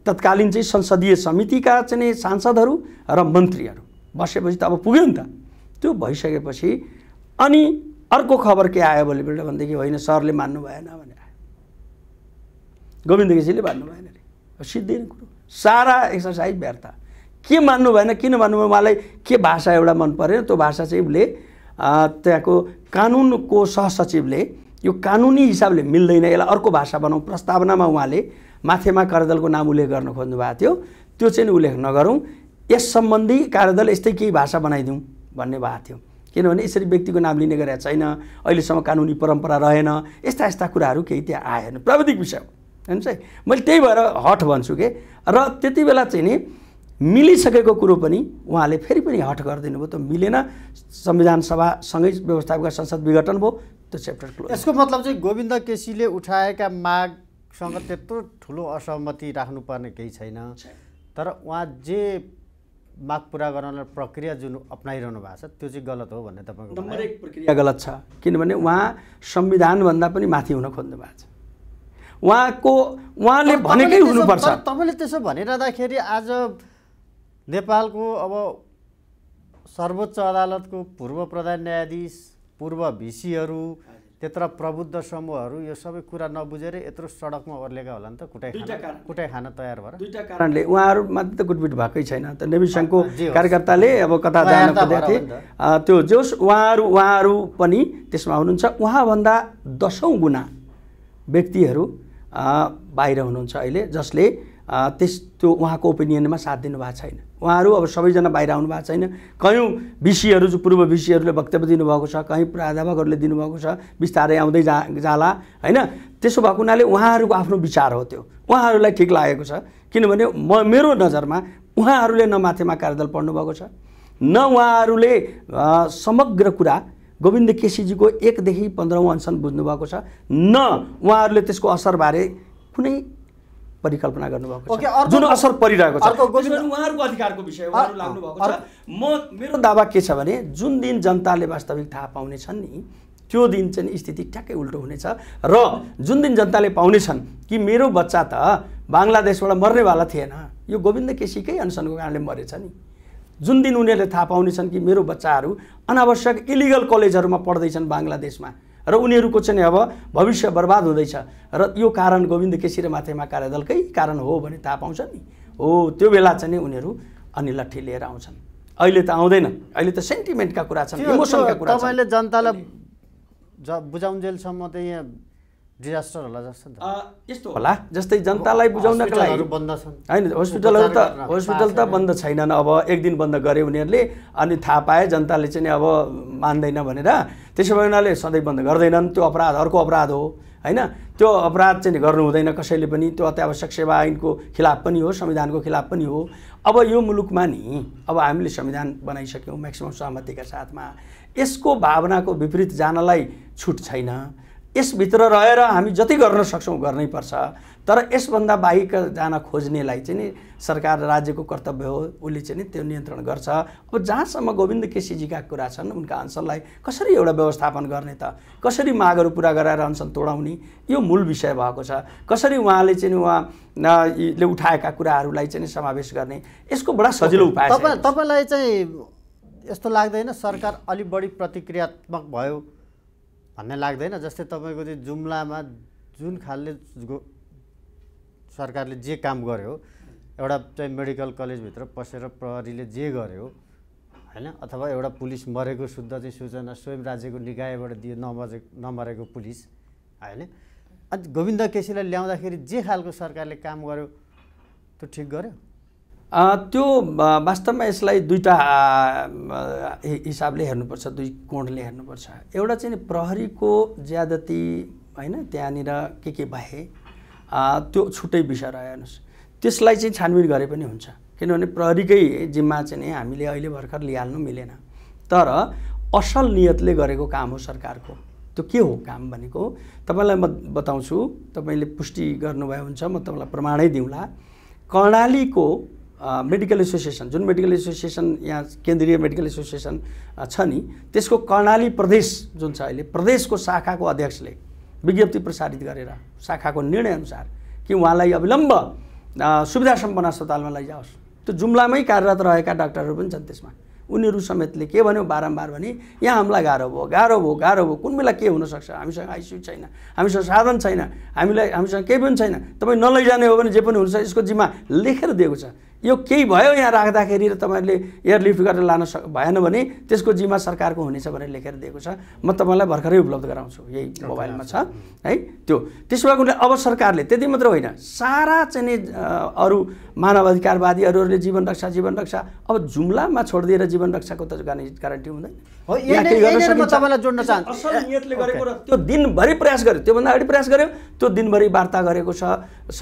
तत्कालीन चाहिँ संसदीय समितिका चाहिँ सांसदहरू र मन्त्रीहरू बसेपछि त अब पुग्यो नि त त्यो भइसकेपछि अनि अर्को खबर के आयो भोलिपल्ट भनेदेखि होइन सरले मान्नु भएन भने गोविन्द केसीले भन्नु भएन अरे सिद्धै कुरो सारा एक्सर्साइज व्यर्थ के मान्नु भएन किन मान्नु उहाँलाई के भाषा एउटा मन परेन त्यो भाषा चाहिँ उसले त्यहाँको कानुनको सहसचिवले यो कानुनी हिसाबले मिल्दैन यसलाई अर्को भाषा बनाऊ प्रस्तावनामा उहाँले माथेमा कार्यदलको नाम उल्लेख गर्न खोज्नु भएको थियो त्यो चाहिँ उल्लेख नगरौँ यस सम्बन्धी कार्यदल यस्तै केही भाषा बनाइदिउँ भन्ने भएको थियो किनभने यसरी व्यक्तिको नाम लिने गरेका छैन अहिलेसम्म कानुनी परम्परा रहेन यस्ता यस्ता कुराहरू केही त्यहाँ आएन प्राविधिक विषय होइन चाहिँ मैले त्यही भएर हट भन्छु कि र त्यति बेला चाहिँ नि मिलिसकेको कुरो पनि उहाँले फेरि पनि हट गरिदिनु भयो त मिलेन संविधान सभासँगै व्यवस्थापिका संसद विघटन भयो त्यो च्याप्टर क्लोज यसको मतलब चाहिँ गोविन्द केसीले उठाएका मागसँग त्यत्रो ठुलो असहमति राख्नुपर्ने केही छैन तर उहाँ जे माग पुरा गराउन प्रक्रिया जुन अप्नाइरहनु भएको छ त्यो चाहिँ गलत हो भन्ने तपाईँको नम्बर एक प्रक्रिया गलत छ किनभने उहाँ संविधानभन्दा पनि माथि हुन खोज्नु भएको छ उहाँको उहाँले भनेकै हुनुपर्छ तपाईँले त्यसो भनिरहँदाखेरि आज नेपालको अब सर्वोच्च अदालतको पूर्व प्रधान न्यायाधीश पूर्व भिसीहरू त्यत्र प्रबुद्ध समूहहरू यो सबै कुरा नबुझेर यत्रो सडकमा ओर्लेका होला नि त कुटाइ कुटाइ खान तयार भएर दुईटा कारणले उहाँहरूमाथि त गुटबिट भएकै छैन त सङ्घको कार्यकर्ताले अब कता जान थिए त्यो जोस उहाँहरू उहाँहरू पनि त्यसमा हुनुहुन्छ उहाँभन्दा दसौँ गुणा व्यक्तिहरू बाहिर हुनुहुन्छ अहिले जसले त्यस त्यो उहाँको ओपिनियनमा साथ दिनुभएको छैन उहाँहरू अब सबैजना बाहिर आउनु भएको छैन कयौँ विषयहरू जो पूर्व विषयहरूले वक्तव्य दिनुभएको छ कहीँ प्राध्यापकहरूले दिनुभएको छ बिस्तारै आउँदै जा जाला होइन त्यसो भएको हुनाले उहाँहरूको आफ्नो विचार हो त्यो उहाँहरूलाई ठिक लागेको छ किनभने म मेरो नजरमा उहाँहरूले न माथेमा कार्यदल पढ्नुभएको छ न उहाँहरूले समग्र कुरा गोविन्द केसीजीको एकदेखि पन्ध्रौँ अनसन बुझ्नुभएको छ न उहाँहरूले त्यसको असरबारे कुनै परिकल्पना गर्नुभएको छ जुन असर परिरहेको छ उहाँहरूको अधिकारको विषय लाग्नु छ म मेरो दावा के छ भने जुन दिन जनताले वास्तविक थाहा पाउनेछन् नि त्यो दिन चाहिँ स्थिति ठ्याक्कै उल्टो हुनेछ र जुन दिन जनताले पाउनेछन् कि मेरो बच्चा त बङ्गलादेशबाट मर्नेवाला थिएन यो गोविन्द केसीकै अनसनको कारणले मरेछ नि जुन दिन उनीहरूले थाहा पाउनेछन् कि मेरो बच्चाहरू अनावश्यक इलिगल कलेजहरूमा पढ्दैछन् बङ्गलादेशमा र उनीहरूको चाहिँ अब भविष्य बर्बाद हुँदैछ र यो कारण गोविन्द केसी र माथेमा कार्यदलकै कारण हो भने थाहा पाउँछ नि हो त्यो बेला चाहिँ नि उनीहरू अनि लट्ठी लिएर आउँछन् अहिले त आउँदैन अहिले त सेन्टिमेन्टका कुरा छन् इमोसनका कुरा तपाईँले जनतालाई बुझाउन्जेलसम्म त यहाँ डिजास्टर होला जस्तो यस्तो होला जस्तै जनतालाई बुझाउनका लागि बन्द छन् होइन हस्पिटलहरू त हस्पिटल त बन्द छैनन् अब एक दिन बन्द गरे उनीहरूले अनि थाहा पाए जनताले चाहिँ अब मान्दैन भनेर त्यसो भए उनीहरूले सधैँ बन्द गर्दैनन् त्यो अपराध अर्को अपराध हो होइन त्यो अपराध चाहिँ गर्नु हुँदैन कसैले पनि त्यो अत्यावश्यक सेवा ऐनको खिलाफ पनि हो संविधानको खिलाफ पनि हो अब यो मुलुकमा नि अब हामीले संविधान बनाइसक्यौँ म्याक्सिमम् सहमतिका साथमा यसको भावनाको विपरीत जानलाई छुट छैन यसभित्र रहेर हामी जति गर्न सक्छौँ गर्नैपर्छ तर यसभन्दा बाहिर जान खोज्नेलाई चाहिँ नि सरकार राज्यको कर्तव्य हो उसले चाहिँ नि त्यो नियन्त्रण गर्छ अब जहाँसम्म गोविन्द केसीजीका कुरा छन् उनका अनसनलाई कसरी एउटा व्यवस्थापन गर्ने त कसरी मागहरू पुरा गराएर अनसन तोडाउने यो मूल विषय भएको छ कसरी उहाँले चाहिँ उहाँले उठाएका कुराहरूलाई चाहिँ समावेश गर्ने यसको बडा सजिलो उपाय तपाईँलाई चाहिँ यस्तो लाग्दैन सरकार अलिक बढी प्रतिक्रियात्मक भयो भन्ने लाग्दैन जस्तै तपाईँको चाहिँ जुम्लामा जुन खालले सरकारले जे काम गर्यो एउटा चाहिँ मेडिकल कलेजभित्र पसेर प्रहरीले जे गर्यो होइन अथवा एउटा पुलिस मरेको शुद्ध चाहिँ सूचना स्वयं राज्यको निकायबाट दियो नमरे नमरेको पुलिस होइन अनि गोविन्द केसीलाई ल्याउँदाखेरि जे खालको सरकारले काम गर्यो त्यो ठिक गर्यो त्यो वास्तवमा यसलाई दुईवटा हिसाबले हेर्नुपर्छ दुई कोणले हेर्नुपर्छ एउटा चाहिँ प्रहरीको ज्यादती होइन त्यहाँनिर के के भए त्यो छुट्टै विषय रह्यो हेर्नुहोस् त्यसलाई चाहिँ छानबिन गरे पनि हुन्छ किनभने प्रहरीकै जिम्मा चाहिँ नि हामीले अहिले भर्खर लिइहाल्नु मिलेन तर असल नियतले गरेको काम हो सरकारको त्यो के हो काम भनेको तपाईँलाई म बताउँछु तपाईँले पुष्टि गर्नुभयो हुन्छ म तपाईँलाई प्रमाणै दिउँला कर्णालीको मेडिकल एसोसिएसन जुन मेडिकल एसोसिएसन यहाँ केन्द्रीय मेडिकल एसोसिएसन छ नि त्यसको कर्णाली प्रदेश जुन छ अहिले प्रदेशको शाखाको अध्यक्षले विज्ञप्ति प्रसारित गरेर शाखाको निर्णयअनुसार कि उहाँलाई अविलम्ब सुविधा सम्पन्न अस्पतालमा लैजाओस् त्यो जुम्लामै कार्यरत रहेका डाक्टरहरू पनि छन् त्यसमा उनीहरू समेतले के भन्यो बारम्बार भने यहाँ हामीलाई गाह्रो भयो गाह्रो भयो गाह्रो भयो कुन बेला के हुनसक्छ हामीसँग आइसियु छैन हामीसँग साधन छैन हामीलाई हामीसँग केही पनि छैन तपाईँ नलैजाने हो भने जे पनि हुन्छ यसको जिम्मा लेखेर दिएको छ यो केही भयो यहाँ राख्दाखेरि र तपाईँहरूले एयरलिफ्ट गरेर लान सक भएन भने त्यसको जिम्मा सरकारको हुनेछ भनेर लेखेर दिएको छ म तपाईँलाई भर्खरै उपलब्ध गराउँछु यही मोबाइलमा छ है त्यो त्यसो भएको अब सरकारले त्यति मात्र होइन सारा चाहिँ अरू मानवाधिकारवादीहरूले जीवन रक्षा जीवन रक्षा अब जुम्लामा छोडिदिएर जीवन रक्षाको त ग्यारेन्टी हुँदैन त्यो दिनभरि प्रयास गर्यो त्योभन्दा अगाडि प्रयास गर्यो त्यो दिनभरि वार्ता गरेको छ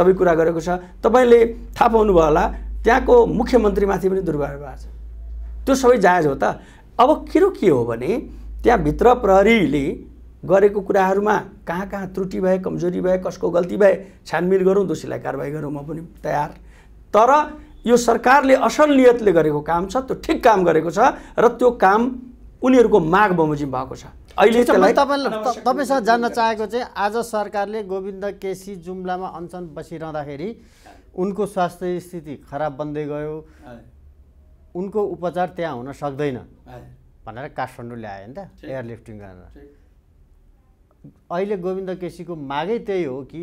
सबै कुरा गरेको छ तपाईँले थाहा पाउनुभयो होला त्यहाँको मुख्यमन्त्रीमाथि पनि दुर्व्यवहार छ त्यो सबै जायज हो त अब किरो के हो भने त्यहाँभित्र प्रहरीले गरेको कुराहरूमा कहाँ कहाँ त्रुटि भए कमजोरी भए कसको गल्ती भए छानबिन गरौँ दोषीलाई कारवाही गरौँ म पनि तयार तर यो सरकारले असल नियतले गरेको काम छ त्यो ठिक काम गरेको छ र त्यो काम उनीहरूको माग बमोजिम भएको छ अहिले तपाईँलाई तपाईँसँग जान्न चाहेको चाहिँ आज सरकारले गोविन्द केसी जुम्लामा अनसन बसिरहँदाखेरि उनको स्वास्थ्य स्थिति खराब बन्दै गयो उनको उपचार त्यहाँ हुन सक्दैन भनेर काठमाडौँ ल्याए नि त एयरलिफ्टिङ गरेर अहिले गोविन्द केसीको मागै त्यही हो कि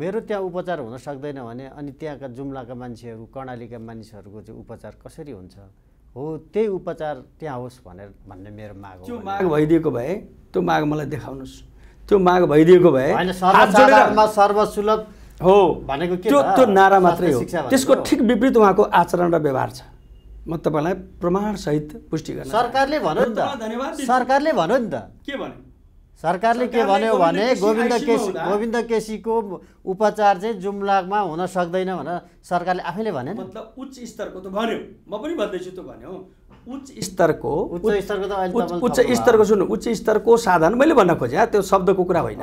मेरो त्यहाँ उपचार हुन सक्दैन भने अनि त्यहाँका जुम्लाका मान्छेहरू कर्णालीका मानिसहरूको चाहिँ उपचार कसरी हुन्छ हो त्यही उपचार त्यहाँ होस् भनेर भन्ने मेरो माग हो त्यो माग भइदिएको भए त्यो माग मलाई देखाउनुहोस् त्यो माग भइदिएको भए सर्वसुलभ हो भनेको त्यो त्यो नारा मात्रै हो त्यसको ठिक विपरीत उहाँको आचरण र व्यवहार छ म तपाईँलाई प्रमाणसहित पुष्टि गर्छु सरकारले भन्यो नि त सरकारले भन्यो नि त के भन्यो सरकारले के भन्यो भने गोविन्द केसी गोविन्द केसीको उपचार चाहिँ जुम्लामा हुन सक्दैन भनेर सरकारले आफैले भने मतलब उच्च स्तरको त भन्यो म पनि भन्दैछु त भन्यो उच्च स्तरको उच्च स्तरको सुन्नु उच्च स्तरको साधन मैले भन्न खोजेँ त्यो शब्दको कुरा होइन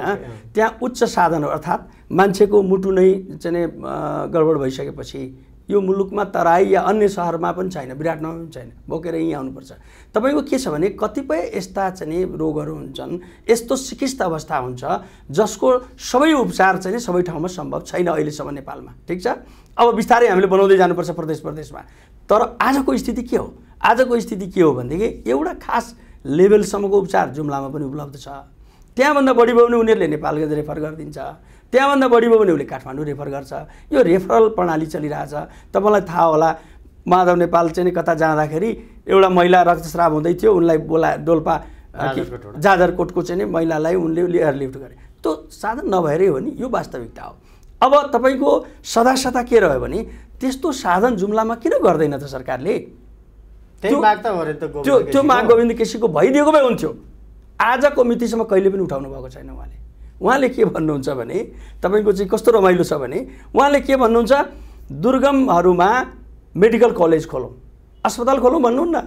त्यहाँ उच्च साधन अर्थात् मान्छेको मुटु नै चाहिँ गडबड भइसकेपछि यो मुलुकमा तराई या अन्य सहरमा पनि छैन विराटनगरमा पनि छैन बोकेर यहीँ आउनुपर्छ तपाईँको के छ भने कतिपय यस्ता चाहिँ रोगहरू हुन्छन् यस्तो सिकिस्त अवस्था हुन्छ जसको सबै उपचार चाहिँ सबै ठाउँमा सम्भव छैन अहिलेसम्म नेपालमा ठिक छ अब बिस्तारै हामीले बनाउँदै जानुपर्छ प्रदेश प्रदेशमा तर आजको स्थिति के हो आजको स्थिति के हो भनेदेखि एउटा खास लेभलसम्मको उपचार जुम्लामा पनि उपलब्ध छ त्यहाँभन्दा बढी भयो भने उनीहरूले नेपालगञ्ज रेफर गरिदिन्छ त्यहाँभन्दा बढी भयो भने उसले काठमाडौँ रेफर गर्छ यो रेफरल प्रणाली चलिरहेछ तपाईँलाई थाहा होला माधव नेपाल चाहिँ कता जाँदाखेरि एउटा महिला रक्तस्राव हुँदै थियो उनलाई बोला डोल्पा जाजरकोटको चाहिँ महिलालाई उनले लिएर लिफ्ट गरे त्यो साधन नभएरै हो नि यो वास्तविकता हो अब तपाईँको सदा सदा के रह्यो भने त्यस्तो साधन जुम्लामा किन गर्दैन त सरकारले त्यो त्यो माग गोविन्द केसीको भइदिएको भए हुन्थ्यो आजको मितिसम्म कहिले पनि उठाउनु भएको छैन उहाँले उहाँले के भन्नुहुन्छ भने तपाईँको चाहिँ कस्तो रमाइलो छ भने उहाँले के भन्नुहुन्छ दुर्गमहरूमा मेडिकल कलेज खोलौँ अस्पताल खोलौँ भन्नुहुन्न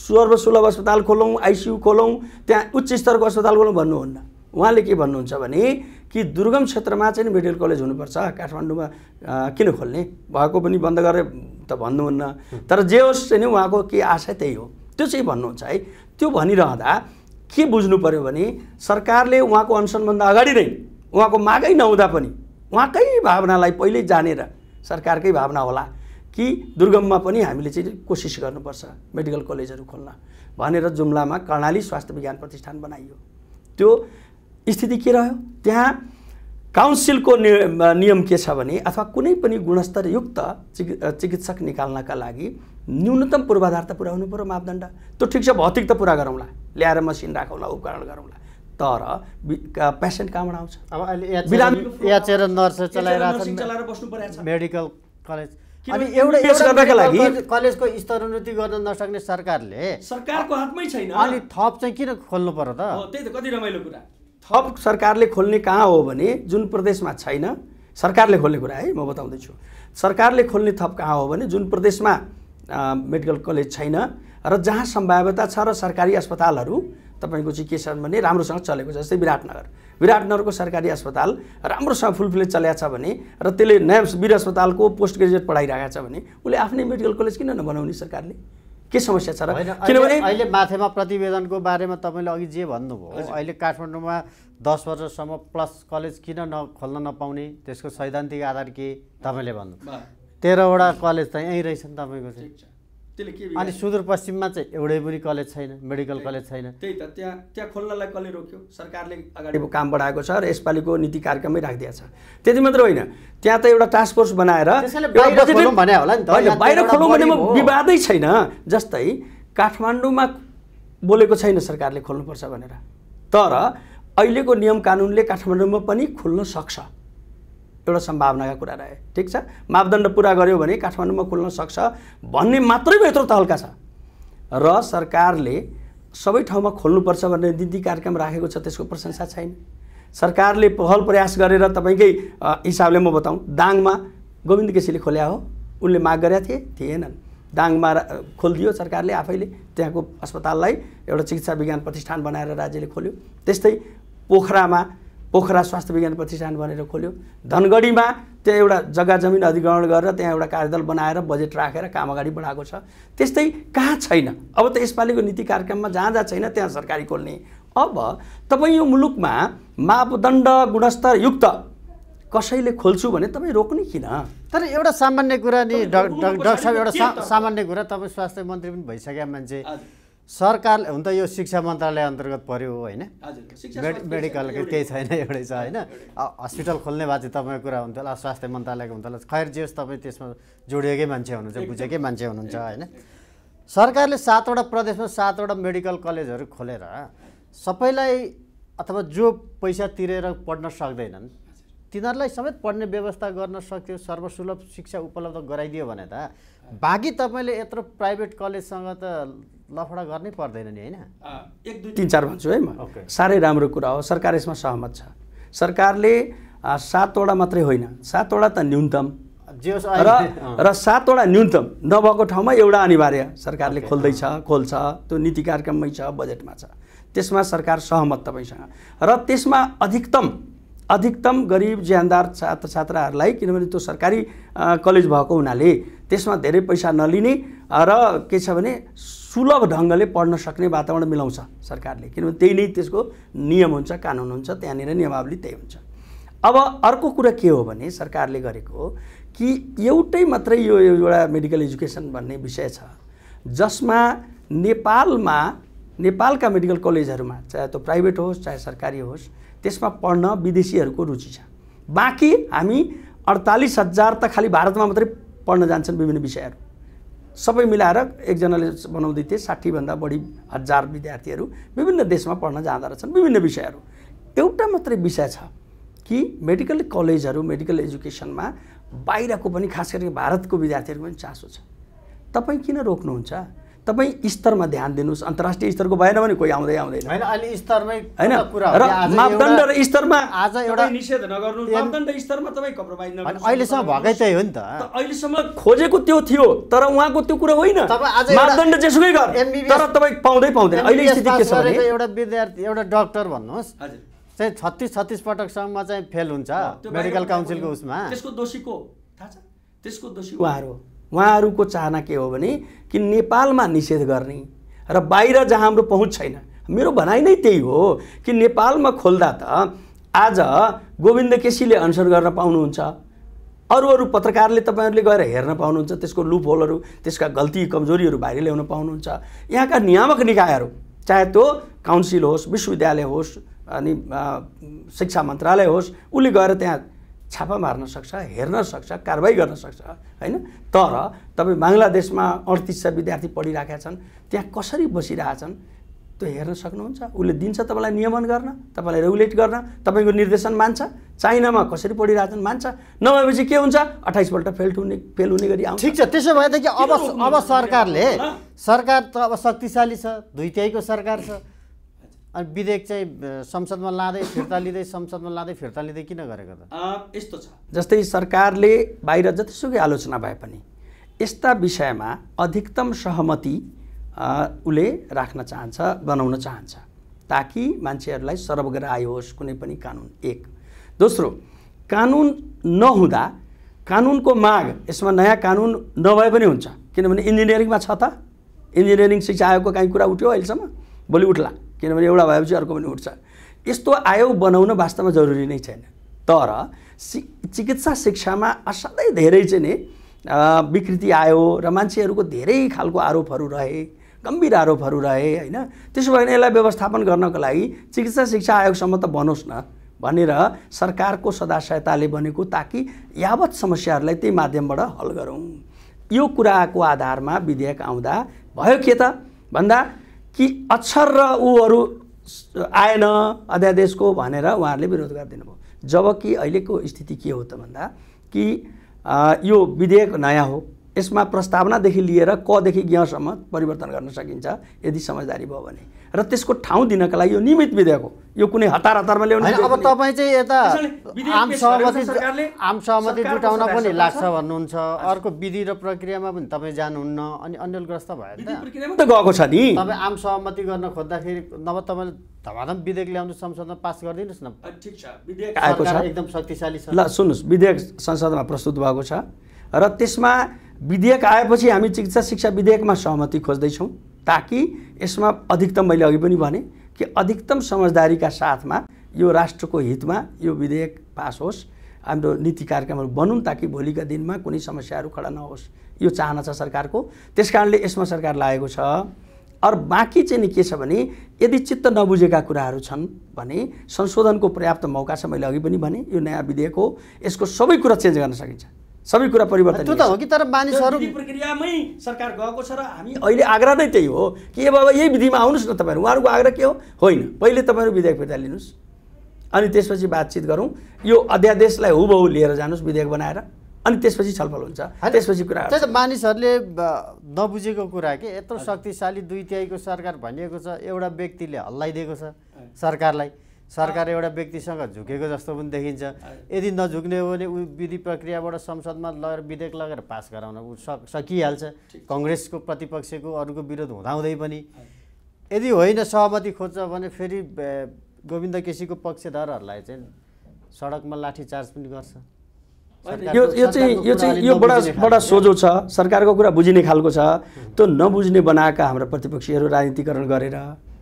सर्वसुलभ अस्पताल खोलौँ आइसियु खोलौँ त्यहाँ उच्च स्तरको अस्पताल खोलौँ भन्नुहुन्न उहाँले के भन्नुहुन्छ भने कि दुर्गम क्षेत्रमा चाहिँ मेडिकल कलेज हुनुपर्छ काठमाडौँमा किन खोल्ने भएको पनि बन्द गरेर त भन्नुहुन्न तर जे होस् चाहिँ उहाँको के आशा त्यही हो त्यो चाहिँ भन्नुहुन्छ है त्यो भनिरहँदा के बुझ्नु पऱ्यो भने सरकारले उहाँको अनसनभन्दा अगाडि नै उहाँको मागै नहुँदा पनि उहाँकै भावनालाई पहिल्यै जानेर सरकारकै भावना होला कि दुर्गममा पनि हामीले चाहिँ कोसिस गर्नुपर्छ मेडिकल कलेजहरू खोल्न भनेर जुम्लामा कर्णाली स्वास्थ्य विज्ञान प्रतिष्ठान बनाइयो त्यो स्थिति के रह्यो त्यहाँ काउन्सिलको नियम के छ भने अथवा कुनै पनि गुणस्तरयुक्त चिकित्सक निकाल्नका लागि न्यूनतम पूर्वाधार त हुनु पऱ्यो मापदण्ड त्यो ठिक छ भौतिक त पुरा गरौँला ल्याएर मसिन राखौँला उपकरण गरौँला तर पेसेन्ट कहाँबाट आउँछ अब अहिले मेडिकल कलेज अनि एउटा लागि कलेजको स्तरोन्नति गर्न नसक्ने सरकारले सरकारको हातमै छैन अनि थप चाहिँ किन खोल्नु पर्यो त त्यही त कति रमाइलो कुरा थप सरकारले खोल्ने कहाँ हो भने जुन प्रदेशमा छैन सरकारले खोल्ने कुरा है म बताउँदैछु सरकारले खोल्ने थप कहाँ हो भने जुन प्रदेशमा मेडिकल कलेज छैन र जहाँ सम्भाव्यता छ र सरकारी अस्पतालहरू तपाईँको चाहिँ के छन् भने राम्रोसँग चलेको छ जस्तै विराटनगर विराटनगरको सरकारी अस्पताल राम्रोसँग फुलफिल चल्याएको छ भने र त्यसले नयाँ वीर अस्पतालको पोस्ट ग्रेजुएट पढाइरहेको छ भने उसले आफ्नै मेडिकल कलेज किन नबनाउने सरकारले के समस्या छ र किनभने अहिले माथेमा प्रतिवेदनको बारेमा तपाईँले अघि जे भन्नुभयो अहिले काठमाडौँमा दस वर्षसम्म प्लस कलेज किन न खोल्न नपाउने त्यसको सैद्धान्तिक आधार के तपाईँले भन्नु तेह्रवटा कलेज त यहीँ रहेछन् तपाईँको चाहिँ अनि सुदूरपश्चिममा चाहिँ एउटै पनि कलेज छैन मेडिकल कलेज छैन त्यही त त्यहाँ त्यहाँ खोल्नलाई कसले रोक्यो सरकारले अगाडि काम बढाएको छ र यसपालिको नीति कार्यक्रमै राखिदिएको छ त्यति मात्र होइन त्यहाँ त एउटा टास्क फोर्स बनाएर बाहिर खोलौँ म विवादै छैन जस्तै काठमाडौँमा बोलेको छैन सरकारले खोल्नुपर्छ भनेर तर अहिलेको नियम कानुनले काठमाडौँमा पनि खोल्न सक्छ एउटा सम्भावनाका कुरा रहे ठिक छ मापदण्ड पुरा गर्यो भने काठमाडौँमा खोल्न सक्छ भन्ने मात्रै यत्रो तहल्का छ र सरकारले सबै ठाउँमा खोल्नुपर्छ भन्ने नीति कार्यक्रम राखेको छ त्यसको प्रशंसा छैन सरकारले पहल प्रयास गरेर तपाईँकै हिसाबले म बताउँ दाङमा गोविन्द केसीले खोल्या हो उनले माग गरेका थिए थिएनन् दाङमा खोलिदियो सरकारले आफैले त्यहाँको अस्पताललाई एउटा चिकित्सा विज्ञान प्रतिष्ठान बनाएर राज्यले खोल्यो त्यस्तै पोखरामा पोखरा स्वास्थ्य विज्ञान प्रतिष्ठान भनेर खोल्यो धनगढीमा त्यहाँ एउटा जग्गा जमिन अधिग्रहण गरेर त्यहाँ एउटा कार्यदल बनाएर बजेट राखेर काम अगाडि बढाएको छ त्यस्तै कहाँ छैन अब त यसपालिको नीति कार्यक्रममा जहाँ जहाँ छैन त्यहाँ सरकारी खोल्ने अब तपाईँ यो मुलुकमा मापदण्ड गुणस्तर युक्त कसैले खोल्छु भने तपाईँ रोक्ने किन तर एउटा सामान्य कुरा नि डक्टर साहब एउटा सामान्य कुरा तपाईँ स्वास्थ्य मन्त्री पनि भइसक्यो मान्छे सरकारले हुन त यो शिक्षा मन्त्रालय अन्तर्गत पऱ्यो होइन मेडिकल केही छैन एउटै छ होइन हस्पिटल खोल्ने बाजे तपाईँको कुरा हुन्थ्यो होला स्वास्थ्य मन्त्रालयको हुन्थ्यो होला खैर जे होस् तपाईँ त्यसमा जोडिएकै मान्छे हुनुहुन्छ बुझेकै मान्छे हुनुहुन्छ होइन सरकारले सातवटा प्रदेशमा सातवटा मेडिकल कलेजहरू खोलेर सबैलाई अथवा जो पैसा तिरेर पढ्न सक्दैनन् तिनीहरूलाई समेत पढ्ने व्यवस्था गर्न सक्यो सर्वसुलभ शिक्षा उपलब्ध गराइदियो भने त बाँकी तपाईँले यत्रो प्राइभेट कलेजसँग त लफडा गर्नै पर्दैन नि होइन एक दुई तिन चार भन्छु है म साह्रै राम्रो कुरा हो सरकार यसमा सहमत छ सरकारले सातवटा मात्रै होइन सातवटा त न्यूनतम र र सातवटा न्यूनतम नभएको ठाउँमा एउटा अनिवार्य सरकारले खोल्दैछ खोल्छ त्यो नीति कार्यक्रममै छ बजेटमा छ त्यसमा सरकार सहमत तपाईँसँग र त्यसमा अधिकतम अधिकतम गरिब ज्यानदार छात्र छात्राहरूलाई किनभने त्यो सरकारी कलेज भएको हुनाले त्यसमा धेरै पैसा नलिने र के छ भने सुलभ ढङ्गले पढ्न सक्ने वातावरण मिलाउँछ सरकारले किनभने त्यही नै त्यसको नियम हुन्छ कानुन हुन्छ त्यहाँनिर नियमावली त्यही हुन्छ अब अर्को कुरा के हो भने सरकारले गरेको कि एउटै मात्रै यो एउटा मेडिकल एजुकेसन भन्ने विषय छ जसमा नेपालमा नेपालका मेडिकल कलेजहरूमा चाहे त्यो प्राइभेट होस् चाहे सरकारी होस् त्यसमा पढ्न विदेशीहरूको रुचि छ बाँकी हामी अडतालिस हजार त खालि भारतमा मात्रै पढ्न जान्छन् विभिन्न विषयहरू सबै मिलाएर एकजनाले बनाउँदै थिए साठीभन्दा बढी हजार विद्यार्थीहरू विभिन्न देशमा पढ्न जाँदो रहेछन् विभिन्न विषयहरू एउटा मात्रै विषय छ कि मेडिकल कलेजहरू मेडिकल एजुकेसनमा बाहिरको पनि खास गरी भारतको विद्यार्थीहरूको पनि चासो छ तपाईँ किन रोक्नुहुन्छ तपाईँ स्तरमा ध्यान दिनुहोस् अन्तर्राष्ट्रिय स्तरको भएन भने कोही आउँदै आउँदैन होइन अहिले स्तरमै होइन र मापदण्ड र स्तरमा आज एउटा निषेध नगर्नु मापदण्ड स्तरमा तपाईँ कम्प्रोमाइज नगर्नु अहिलेसम्म भएकै त्यही हो नि त अहिलेसम्म खोजेको त्यो थियो तर उहाँको त्यो कुरा होइन मापदण्ड जेसुकै गर तर तपाईँ पाउँदै पाउँदैन अहिले स्थिति के छ भने एउटा विद्यार्थी एउटा डाक्टर भन्नुहोस् चाहिँ छत्तिस छत्तिस पटकसम्म चाहिँ फेल हुन्छ मेडिकल काउन्सिलको उसमा त्यसको दोषीको थाहा छ त्यसको दोषी उहाँहरू उहाँहरूको चाहना के हो भने कि नेपालमा निषेध गर्ने र बाहिर जहाँ हाम्रो पहुँच छैन मेरो भनाइ नै त्यही हो कि नेपालमा खोल्दा त आज गोविन्द केसीले अनसर गर्न पाउनुहुन्छ अरू अरू पत्रकारले तपाईँहरूले गएर हेर्न पाउनुहुन्छ त्यसको लुपहोलहरू त्यसका गल्ती कमजोरीहरू बाहिर ल्याउन पाउनुहुन्छ यहाँका नियामक निकायहरू चाहे त्यो काउन्सिल होस् विश्वविद्यालय होस् अनि शिक्षा मन्त्रालय होस् उसले गएर त्यहाँ छापा मार्न सक्छ हेर्न सक्छ कारवाही गर्न सक्छ होइन तर तपाईँ बङ्गलादेशमा अडतिस सय विद्यार्थी पढिरहेका छन् त्यहाँ कसरी बसिरहेछन् त्यो हेर्न सक्नुहुन्छ उसले दिन्छ तपाईँलाई नियमन गर्न तपाईँलाई रेगुलेट गर्न तपाईँको निर्देशन मान्छ चाइनामा कसरी पढिरहेछन् मान्छ नभएपछि के हुन्छ अठाइसपल्ट फेल हुने फेल हुने गरी आउँछ ठिक छ त्यसो भएदेखि अब अब सरकारले सरकार त अब शक्तिशाली छ दुई दुइटैको सरकार छ अनि विधेयक चाहिँ संसदमा लाँदै फिर्ता लिँदै संसदमा लाँदै फिर्ता लिँदै किन गरेको त यस्तो छ जस्तै सरकारले बाहिर जतिसुकै आलोचना भए पनि यस्ता विषयमा अधिकतम सहमति उसले राख्न चाहन्छ बनाउन चाहन्छ ताकि मान्छेहरूलाई सर्वग्राही होस् कुनै पनि कानुन एक दोस्रो कानुन नहुँदा कानुनको माग यसमा नयाँ कानुन नभए पनि हुन्छ किनभने इन्जिनियरिङमा छ त इन्जिनियरिङ शिक्षा आयोगको काहीँ कुरा उठ्यो अहिलेसम्म भोलि उठ्ला किनभने एउटा भएपछि अर्को पनि उठ्छ यस्तो आयोग बनाउन वास्तवमा जरुरी नै छैन तर चिकित्सा शिक्षामा असाध्यै धेरै चाहिँ नि विकृति आयो र मान्छेहरूको धेरै खालको आरोपहरू रहे गम्भीर आरोपहरू रहे होइन त्यसो भए यसलाई व्यवस्थापन गर्नको लागि चिकित्सा शिक्षा आयोगसम्म त बनोस् न भनेर सरकारको सदा सहायताले बनेको ताकि यावत समस्याहरूलाई त्यही माध्यमबाट हल गरौँ यो कुराको आधारमा विधेयक आउँदा भयो के त भन्दा कि अक्षर र ऊहरू आएन अध्यादेशको भनेर उहाँहरूले विरोध गरिदिनु भयो जबकि अहिलेको स्थिति के हो त भन्दा कि यो विधेयक नयाँ हो यसमा प्रस्तावनादेखि लिएर कदेखि ज्ञसम्म परिवर्तन गर्न सकिन्छ यदि समझदारी भयो भने र त्यसको ठाउँ दिनका लागि यो नियमित विधेयक हो यो कुनै हतार हतारमा ल्याउने अब तपाईँ चाहिँ यता आम सहमति आम सहमति जुटाउन पनि लाग्छ भन्नुहुन्छ अर्को विधि र प्रक्रियामा पनि तपाईँ जानुहुन्न अनि अन्यलग्रस्त भएर त गएको छ नि तपाईँ आम सहमति गर्न खोज्दाखेरि नभए तपाईँले धमाधम विधेयक ल्याउनु संसदमा पास गरिदिनुहोस् न ठिक छ विधेयक आएको छ एकदम शक्तिशाली छ ल सुन्नुहोस् विधेयक संसदमा प्रस्तुत भएको छ र त्यसमा विधेयक आएपछि हामी चिकित्सा शिक्षा विधेयकमा सहमति खोज्दैछौँ ताकि यसमा अधिकतम मैले अघि पनि भने कि अधिकतम समझदारीका साथमा यो राष्ट्रको हितमा यो विधेयक पास होस् हाम्रो नीति कार्यक्रमहरू बनौँ ताकि भोलिका दिनमा कुनै समस्याहरू खडा नहोस् यो चाहना छ सरकारको त्यस कारणले यसमा सरकार लागेको छ अरू बाँकी चाहिँ नि के छ भने यदि चित्त नबुझेका कुराहरू छन् भने संशोधनको पर्याप्त मौका छ मैले अघि पनि भने यो नयाँ विधेयक हो यसको सबै कुरा चेन्ज गर्न सकिन्छ सबै कुरा परिवर्तन त्यो त हो कि तर मानिसहरू प्रक्रियामै सरकार गएको छ र हामी अहिले आग्रह नै त्यही हो कि ए बाबा यही विधिमा आउनुहोस् न तपाईँहरू उहाँहरूको आग्रह के हो होइन पहिले तपाईँहरू विधेयक फिर्ता लिनुहोस् अनि त्यसपछि बातचित गरौँ यो अध्यादेशलाई हुबहु लिएर जानुहोस् विधेयक बनाएर अनि त्यसपछि छलफल हुन्छ त्यसपछि कुरा त्यही त मानिसहरूले नबुझेको कुरा के यत्रो शक्तिशाली दुई तिहाईको सरकार भनिएको छ एउटा व्यक्तिले हल्लाइदिएको छ सरकारलाई सरकार एउटा व्यक्तिसँग झुकेको जस्तो पनि देखिन्छ यदि नझुक्ने हो भने ऊ विधि प्रक्रियाबाट संसदमा लगेर विधेयक लगेर पास गराउन ऊ सकिहाल्छ कङ्ग्रेसको प्रतिपक्षको अरूको विरोध हुँदाहुँदै पनि यदि होइन सहमति खोज्छ भने फेरि गोविन्द केसीको पक्षधरहरूलाई चाहिँ सडकमा लाठीचार्ज पनि गर्छ यो यो चाहिँ यो चाहिँ यो बडा बडा सोझो छ सरकारको कुरा बुझिने खालको छ त्यो नबुझ्ने बनाएका हाम्रो प्रतिपक्षीहरू राजनीतिकरण गरेर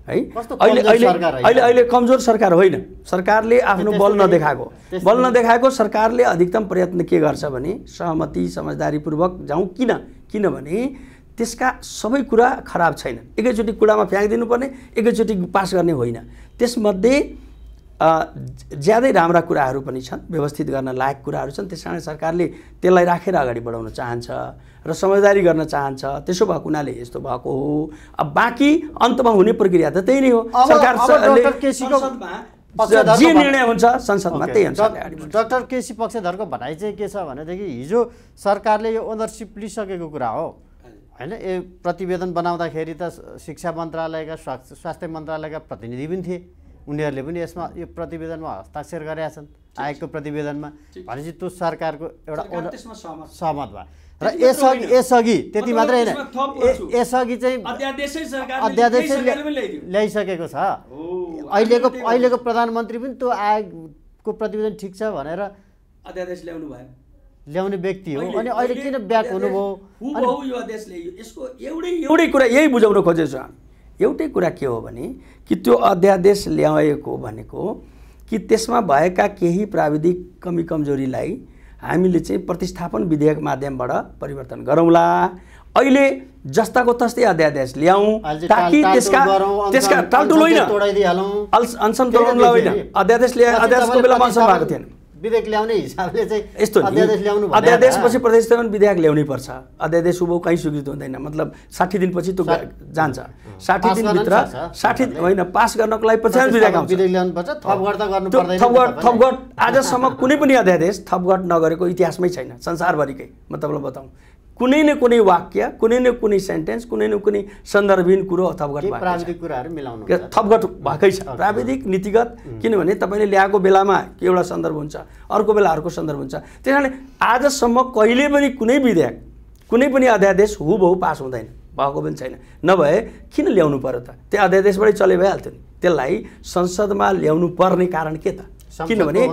है अहिले अहिले अहिले अहिले कमजोर सरकार होइन सरकारले आफ्नो बल नदेखाएको बल नदेखाएको सरकारले अधिकतम प्रयत्न के गर्छ भने सहमति समझदारीपूर्वक जाउँ किन किनभने त्यसका सबै कुरा खराब छैन एकैचोटि कुडामा फ्याँकिदिनुपर्ने एकैचोटि पास गर्ने होइन त्यसमध्ये ज्यादै राम्रा कुराहरू पनि छन् व्यवस्थित गर्न लायक कुराहरू छन् त्यस कारण सरकारले त्यसलाई राखेर अगाडि बढाउन चाहन्छ र समझदारी गर्न चाहन्छ त्यसो भएको हुनाले यस्तो भएको हो अब बाँकी अन्तमा हुने प्रक्रिया त त्यही नै हो सरकार जे निर्णय हुन्छ संसदमा त्यही हुन्छ डाक्टर केसी पक्षधरको भनाइ चाहिँ के छ भनेदेखि हिजो सरकारले यो ओनरसिप लिइसकेको कुरा हो होइन ए प्रतिवेदन बनाउँदाखेरि त शिक्षा मन्त्रालयका स्वास्थ्य मन्त्रालयका प्रतिनिधि पनि थिए उनीहरूले पनि यसमा यो प्रतिवेदनमा हस्ताक्षर गरेका छन् आयोगको प्रतिवेदनमा भनेपछि त्यो सरकारको एउटा सहमत भयो र यसअघि यसअघि त्यति मात्रै होइन यसअघि चाहिँ अध्यादेश ल्याइसकेको छ अहिलेको अहिलेको प्रधानमन्त्री पनि त्यो आयोगको प्रतिवेदन ठिक छ भनेर अध्यादेश ल्याउनु भयो ल्याउने व्यक्ति हो अनि अहिले किन ब्याक हुनुभयो यसको एउटै एउटै कुरा यही बुझाउन खोजेको छु एउटै कुरा के हो भने कि त्यो अध्यादेश ल्याएको भनेको कि त्यसमा भएका केही प्राविधिक कमी कमजोरीलाई हामीले चाहिँ प्रतिस्थापन विधेयक माध्यमबाट परिवर्तन गरौँला अहिले जस्ताको तस्तै अध्यादेश ल्याउँ ताकि त्यसका त्यसका टालटुल होइन अनसन होइन अध्यादेश ल्याए अध्यादेशको बेलामा अनसन भएको थिएन विधेयक ल्याउने हिसाबले चाहिँ यस्तो अध्यादेशपछि प्रदेश प्रतिस्थापन विधेयक ल्याउनै पर्छ अध्यादेश उभो कहीँ स्वीकृत हुँदैन मतलब साठी दिनपछि त्यो जान्छ साठी दिनभित्र साठी होइन पास गर्नको लागि पछाडि विधेयक थपघट थपघट आजसम्म कुनै पनि अध्यादेश थपघट नगरेको इतिहासमै छैन संसारभरिकै म तपाईँलाई बताउँ कुनै न कुनै वाक्य कुनै न कुनै सेन्टेन्स कुनै न कुनै सन्दर्भिन कुरो थपघट थपघट भएकै छ प्राविधिक नीतिगत किनभने तपाईँले ल्याएको बेलामा एउटा सन्दर्भ हुन्छ अर्को बेला अर्को सन्दर्भ हुन्छ त्यस कारणले आजसम्म कहिले पनि कुनै विधेयक कुनै पनि अध्यादेश हुबहु पास हुँदैन भएको पनि छैन नभए किन ल्याउनु पऱ्यो त त्यो अध्यादेशबाटै चले भइहाल्थ्यो नि त्यसलाई संसदमा ल्याउनु पर्ने कारण के त किनभने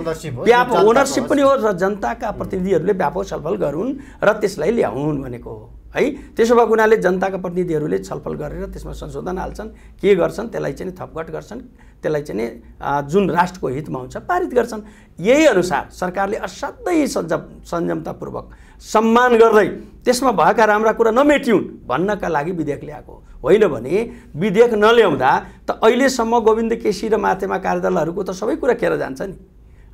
व्याप ओनरसिप पनि हो र जनताका प्रतिनिधिहरूले व्यापक छलफल गरून् र त्यसलाई ल्याउन् भनेको हो है त्यसो भएको हुनाले जनताका प्रतिनिधिहरूले छलफल गरेर त्यसमा संशोधन हाल्छन् के गर्छन् त्यसलाई चाहिँ थपघट गर्छन् त्यसलाई चाहिँ जुन राष्ट्रको हितमा हुन्छ पारित गर्छन् यही अनुसार सरकारले असाध्यै सज संयमतापूर्वक सम्मान गर्दै त्यसमा भएका राम्रा कुरा नमेटिउन् भन्नका लागि विधेयक ल्याएको होइन भने विधेयक नल्याउँदा त अहिलेसम्म गोविन्द केसी र माथेमा कार्यदलहरूको त सबै कुरा खेर जान्छ नि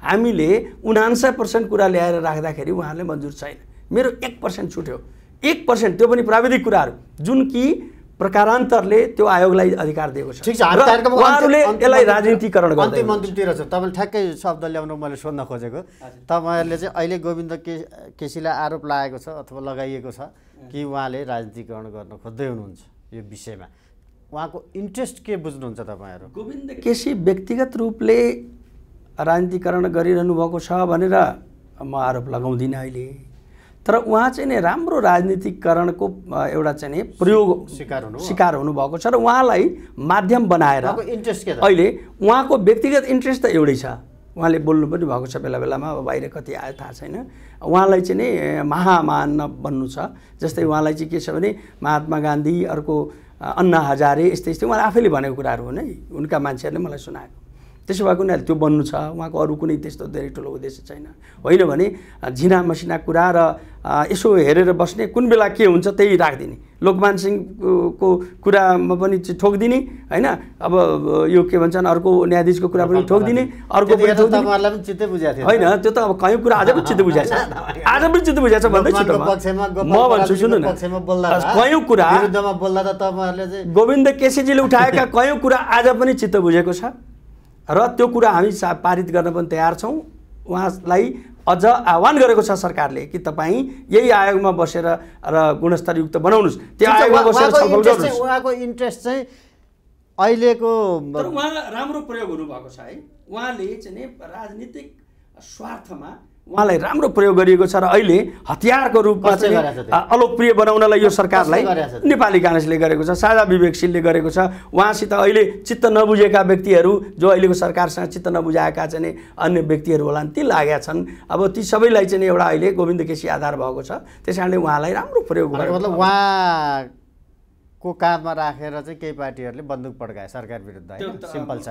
हामीले उनान्सय पर्सेन्ट कुरा ल्याएर राख्दाखेरि उहाँहरूले मन्जुर छैन मेरो एक पर्सेन्ट छुट्यो एक पर्सेन्ट त्यो पनि प्राविधिक कुराहरू जुन कि प्रकारान्तरले त्यो आयोगलाई अधिकार दिएको छ ठिक छ उहाँहरूले यसलाई राजनीतिकरण मन्त्रीतिर छ तपाईँले ठ्याक्कै शब्द ल्याउनु मैले सोध्न खोजेको तपाईँहरूले चाहिँ अहिले गोविन्द के केसीलाई आरोप लागेको छ अथवा लगाइएको छ कि उहाँले राजनीतिकरण गर्न खोज्दै हुनुहुन्छ यो विषयमा उहाँको इन्ट्रेस्ट के बुझ्नुहुन्छ तपाईँहरू गोविन्द केसी व्यक्तिगत रूपले राजनीतिकरण गरिरहनु भएको छ भनेर म आरोप लगाउँदिनँ अहिले तर उहाँ चाहिँ नि राम्रो राजनीतिकरणको एउटा चाहिँ नि प्रयोग शिकार शिकार हुनुभएको छ र उहाँलाई माध्यम बनाएर इन्ट्रेस्ट अहिले उहाँको व्यक्तिगत इन्ट्रेस्ट त एउटै छ उहाँले बोल्नु पनि भएको छ बेला बेलामा अब बाहिर कति आयो थाहा छैन उहाँलाई चाहिँ नि महामान्न भन्नु छ जस्तै उहाँलाई चाहिँ के छ भने महात्मा गान्धी अर्को अन्ना हजारे यस्तै यस्तै उहाँले आफैले भनेको कुराहरू हो नै उनका मान्छेहरूले मलाई सुनाएको त्यसो भएको उनीहरूले त्यो बन्नु छ उहाँको अरू कुनै त्यस्तो धेरै ठुलो उद्देश्य छैन होइन भने झिना मसिना कुरा र यसो हेरेर बस्ने कुन बेला के हुन्छ त्यही राखिदिने लोकमान सिंहको कुरामा पनि ठोकिदिने होइन अब यो के भन्छन् अर्को न्यायाधीशको कुरा पनि ठोकिदिने अर्को होइन त्यो त अब कयौँ कुरा आज पनि चित्त छ आज पनि चित्त बुझाएछ भन्दै छु म भन्छु सुन्नु न कयौँ कुरा गोविन्द केसीजीले उठाएका कयौँ कुरा आज पनि चित्त बुझेको छ र त्यो कुरा हामी पारित गर्न पनि तयार छौँ उहाँलाई अझ आह्वान गरेको छ सरकारले कि तपाईँ यही आयोगमा बसेर र गुणस्तरयुक्त बनाउनुहोस् त्यो आयोगमा बसेर छलफल गर्नुहोस् उहाँको इन्ट्रेस्ट चाहिँ अहिलेको तर उहाँ राम्रो प्रयोग हुनुभएको छ है उहाँले चाहिँ राजनीतिक स्वार्थमा उहाँलाई राम्रो प्रयोग गरिएको छ र अहिले हतियारको रूपमा चाहिँ अलोकप्रिय बनाउनलाई यो सरकारलाई नेपाली काङ्ग्रेसले गरेको छ साझा विवेकशीलले गरेको छ उहाँसित अहिले चित्त नबुझेका व्यक्तिहरू जो अहिलेको सरकारसँग चित्त नबुझाएका चाहिँ अन्य व्यक्तिहरू होलान् ती लागेका छन् अब ती सबैलाई चाहिँ एउटा अहिले गोविन्द केसी आधार भएको छ त्यस कारणले उहाँलाई राम्रो प्रयोग मतलब उहाँको को काँधमा राखेर चाहिँ केही पार्टीहरूले बन्दुक पड्काए सरकार विरुद्ध सिम्पल छ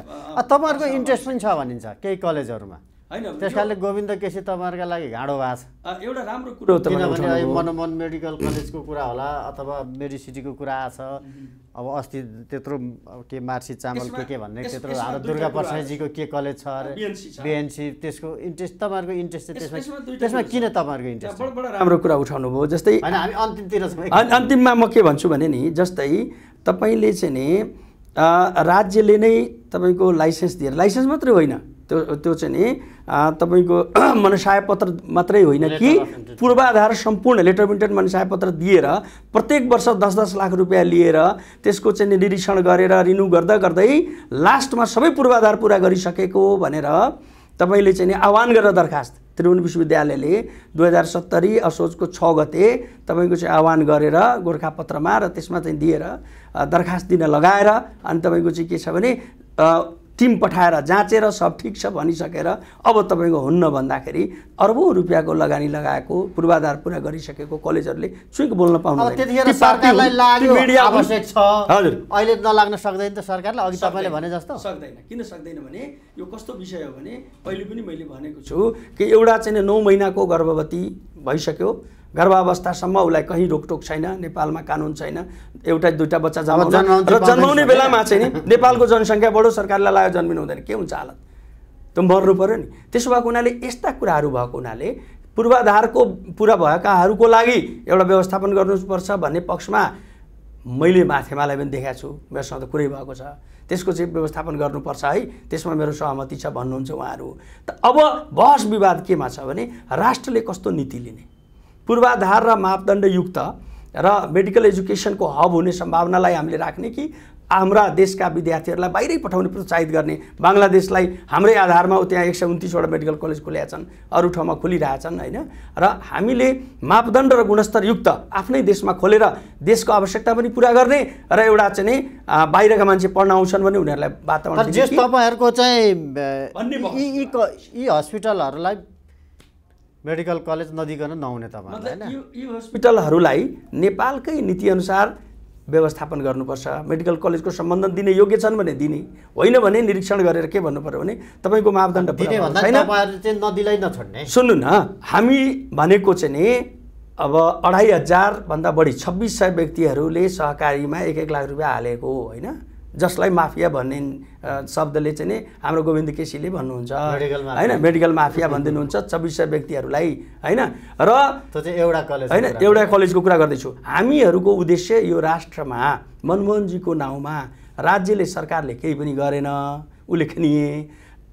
तपाईँहरूको इन्ट्रेस्ट पनि छ भनिन्छ केही कलेजहरूमा होइन त्यस कारणले गोविन्द केसी तपाईँहरूका लागि घाँडो भएको छ एउटा राम्रो कुरो किनभने मनोमन मेडिकल कलेजको कुरा होला अथवा मेडिसिटीको कुरा छ अब अस्ति त्यत्रो के मार्सी चामल के के भन्ने त्यत्रो हाम्रो दुर्गा प्रसादजीको के कलेज छ अरे बिएनसी त्यसको इन्ट्रेस्ट तपाईँहरूको इन्ट्रेस्ट चाहिँ त्यसमा त्यसमा किन तपाईँहरूको इन्ट्रेस्ट राम्रो कुरा उठाउनु भयो जस्तै होइन हामी अन्तिमतिर छौँ अन्तिममा म के भन्छु भने नि जस्तै तपाईँले चाहिँ नि राज्यले नै तपाईँको लाइसेन्स दिएर लाइसेन्स मात्रै होइन त्यो त्यो चाहिँ नि तपाईँको पत्र मात्रै होइन कि पूर्वाधार सम्पूर्ण लेटर प्रिन्टेड मनसाय मनसायपत्र दिएर प्रत्येक वर्ष दस दस लाख रुपियाँ लिएर त्यसको चाहिँ निरीक्षण गरेर रिन्यू गर्दा गर्दै लास्टमा सबै पूर्वाधार पुरा गरिसकेको भनेर तपाईँले चाहिँ नि आह्वान गरेर दरखास्त त्रिभुवन विश्वविद्यालयले दुई हजार सत्तरी असोजको छ गते तपाईँको चाहिँ आह्वान गरेर गोर्खापत्रमा र त्यसमा चाहिँ दिएर दरखास्त दिन लगाएर अनि तपाईँको चाहिँ के छ भने टिम पठाएर जाँचेर सब ठिक छ भनिसकेर अब तपाईँको हुन्न भन्दाखेरि अर्बौँ रुपियाँको लगानी लगाएको पूर्वाधार पुरा गरिसकेको कलेजहरूले चुइक बोल्न पाउनु अहिले नलाग्न सक्दैन त सरकारले भने जस्तो सक्दैन किन सक्दैन भने यो कस्तो विषय हो भने पहिले पनि मैले भनेको छु कि एउटा चाहिँ नौ महिनाको गर्भवती भइसक्यो गर्भावस्थासम्म उसलाई कहीँ रोकटोक छैन नेपालमा कानुन छैन एउटा दुइटा बच्चा जन्माउन र जन्माउने बेलामा चाहिँ नि नेपालको जनसङ्ख्या बढो सरकारलाई लाग्यो जन्मिनु हुँदैन के हुन्छ हालत त मर्नु पऱ्यो नि त्यसो भएको हुनाले यस्ता कुराहरू भएको हुनाले पूर्वाधारको पुरा भएकाहरूको लागि एउटा व्यवस्थापन गर्नुपर्छ भन्ने पक्षमा मैले माथेमालाई पनि देखाएको छु मेरोसँग त कुरै भएको छ त्यसको चाहिँ व्यवस्थापन गर्नुपर्छ है त्यसमा मेरो सहमति छ भन्नुहुन्छ उहाँहरू त अब बहस विवाद केमा छ भने राष्ट्रले कस्तो नीति लिने पूर्वाधार र मापदण्डयुक्त र मेडिकल एजुकेसनको हब हुने सम्भावनालाई हामीले राख्ने कि हाम्रा देशका विद्यार्थीहरूलाई बाहिरै पठाउने प्रोत्साहित गर्ने बङ्गलादेशलाई हाम्रै आधारमा ऊ त्यहाँ एक सय उन्तिसवटा मेडिकल कलेज खुलेका छन् अरू ठाउँमा खोलिरहेछन् होइन र हामीले मापदण्ड र गुणस्तरयुक्त आफ्नै देशमा खोलेर देशको आवश्यकता पनि पुरा गर्ने र एउटा चाहिँ नि बाहिरका मान्छे पढ्न आउँछन् भने उनीहरूलाई वातावरण तपाईँहरूको चाहिँ यी हस्पिटलहरूलाई मेडिकल कलेज नदिकन नहुने तपाईँ यो यी हस्पिटलहरूलाई नेपालकै नीतिअनुसार व्यवस्थापन गर्नुपर्छ मेडिकल कलेजको सम्बन्धन दिने योग्य छन् भने दिने होइन भने निरीक्षण गरेर के भन्नु पऱ्यो भने तपाईँको मापदण्ड छैन सुन्नु न हामी भनेको चाहिँ नि अब अढाई हजारभन्दा बढी छब्बिस सय व्यक्तिहरूले सहकारीमा एक एक लाख रुपियाँ हालेको होइन जसलाई माफिया भन्ने शब्दले चाहिँ नि हाम्रो गोविन्द केसीले भन्नुहुन्छ होइन मेडिकल माफिया भनिदिनुहुन्छ चौबिस सय व्यक्तिहरूलाई होइन र एउटा कलेज होइन एउटा कलेजको कुरा गर्दैछु हामीहरूको उद्देश्य यो राष्ट्रमा मनमोहनजीको नाउँमा राज्यले सरकारले केही पनि गरेन उल्लेखनीय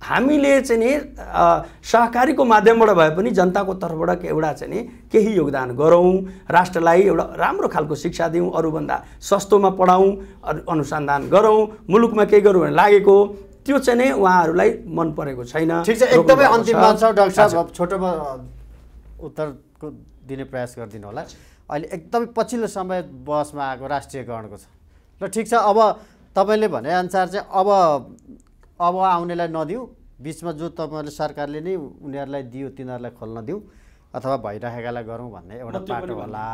हामीले चाहिँ नि सहकारीको माध्यमबाट भए पनि जनताको तर्फबाट एउटा चाहिँ नि केही योगदान गरौँ राष्ट्रलाई एउटा राम्रो खालको शिक्षा दिउँ अरूभन्दा सस्तोमा पढाउँ अनुसन्धान गरौँ मुलुकमा केही गरौँ भने लागेको त्यो चाहिँ नै उहाँहरूलाई मन परेको छैन ठिक छ एकदमै अन्तिममा छ डाक्टर साहब छोटोमा उत्तरको दिने प्रयास गरिदिनु होला अहिले एकदमै पछिल्लो समय बसमा आएको राष्ट्रियकरणको छ र ठिक छ अब तपाईँले भनेअनुसार चाहिँ अब अब आउनेलाई नदिउँ बिचमा जो तपाईँहरूले सरकारले नै उनीहरूलाई दियो तिनीहरूलाई खोल्न दिउँ अथवा भइराखेकालाई गरौँ भन्ने एउटा बाटो होला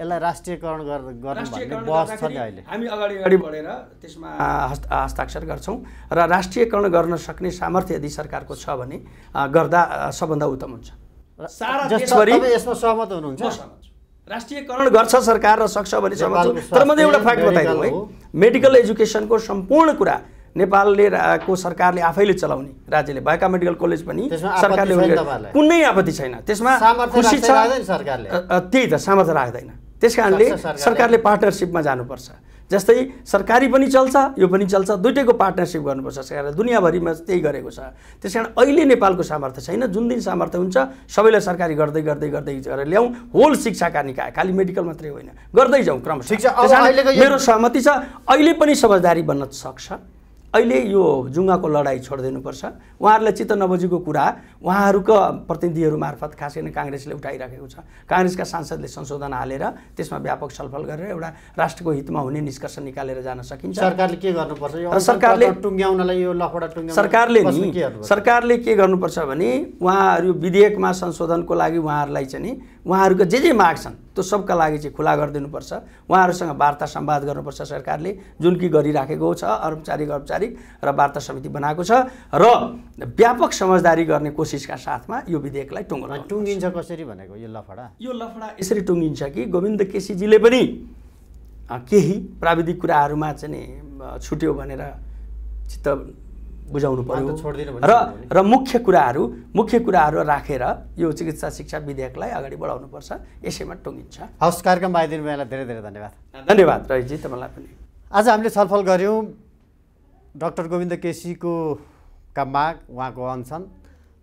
यसलाई राष्ट्रियकरण गर्नु बहस छ नि अहिले हामी अगाडि अगाडि बढेर त्यसमा हस्ताक्षर गर्छौँ र राष्ट्रियकरण गर्न सक्ने सामर्थ्य यदि सरकारको छ भने गर्दा सबभन्दा उत्तम हुन्छ यसमा सहमत हुनुहुन्छ राष्ट्रियकरण गर्छ सरकार र सक्छ भने सहमत तर मैले एउटा फ्याक्ट बताइदिउँ है मेडिकल एजुकेसनको सम्पूर्ण कुरा नेपालले को सरकारले आफैले चलाउने राज्यले भएका मेडिकल कलेज पनि सरकारले कुनै आपत्ति छैन त्यसमा खुसी छ त्यही त सामर्थ्य राख्दैन त्यस कारणले सरकारले पार्टनरसिपमा जानुपर्छ जस्तै सरकारी पनि चल्छ यो पनि चल्छ दुइटैको पार्टनरसिप गर्नुपर्छ सरकारले दुनियाँभरिमा त्यही गरेको छ त्यस कारण अहिले नेपालको सामर्थ्य छैन जुन दिन सामर्थ्य हुन्छ सबैलाई सरकारी गर्दै गर्दै गर्दै गरेर ल्याउँ होल शिक्षाका निकाय खालि मेडिकल मात्रै होइन गर्दै जाउँ क्रम शिक्षा मेरो सहमति छ अहिले पनि समझदारी बन्न सक्छ अहिले यो जुङ्गाको लडाइँ छोडिदिनुपर्छ उहाँहरूलाई चित्त नबुझेको कुरा उहाँहरूको प्रतिनिधिहरू मार्फत खासै नै काङ्ग्रेसले उठाइराखेको छ काङ्ग्रेसका सांसदले संशोधन हालेर त्यसमा व्यापक छलफल गरेर एउटा राष्ट्रको हितमा हुने निष्कर्ष निकालेर जान सकिन्छ सरकारले के गर्नुपर्छ सरकारले टुङ्ग्याउनलाई यो लफडा टुङ्ग्या सरकारले नि सरकारले के गर्नुपर्छ भने उहाँहरू विधेयकमा संशोधनको लागि उहाँहरूलाई चाहिँ नि उहाँहरूको जे जे माग छन् त्यो सबका लागि चाहिँ खुला गरिदिनुपर्छ उहाँहरूसँग वार्ता सम्वाद गर्नुपर्छ सरकारले जुन कि गरिराखेको छ औपचारिक औपचारिक र वार्ता समिति बनाएको छ र व्यापक समझदारी गर्ने कोसिसका साथमा यो विधेयकलाई टुङ्गो टुङ्गिन्छ कसरी भनेको यो लफडा यो लफडा यसरी टुङ्गिन्छ कि गोविन्द केसीजीले पनि केही प्राविधिक कुराहरूमा चाहिँ छुट्यो भनेर चित्त बुझाउनु पर्यो र र मुख्य कुराहरू मुख्य कुराहरू राखेर यो चिकित्सा शिक्षा विधेयकलाई अगाडि बढाउनुपर्छ यसैमा टुङ्गिन्छ हवस् कार्यक्रममा आइदिनु बेला धेरै धेरै धन्यवाद धन्यवाद रहेजी तपाईँलाई पनि आज हामीले छलफल गऱ्यौँ डक्टर गोविन्द केसीको का माग उहाँको अनसन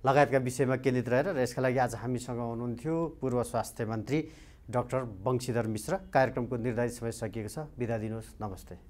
लगायतका विषयमा केन्द्रित रहेर र यसका लागि आज हामीसँग हुनुहुन्थ्यो पूर्व स्वास्थ्य मन्त्री डक्टर वंशीधर मिश्र कार्यक्रमको निर्धारित समय सकिएको छ बिदा दिनुहोस् नमस्ते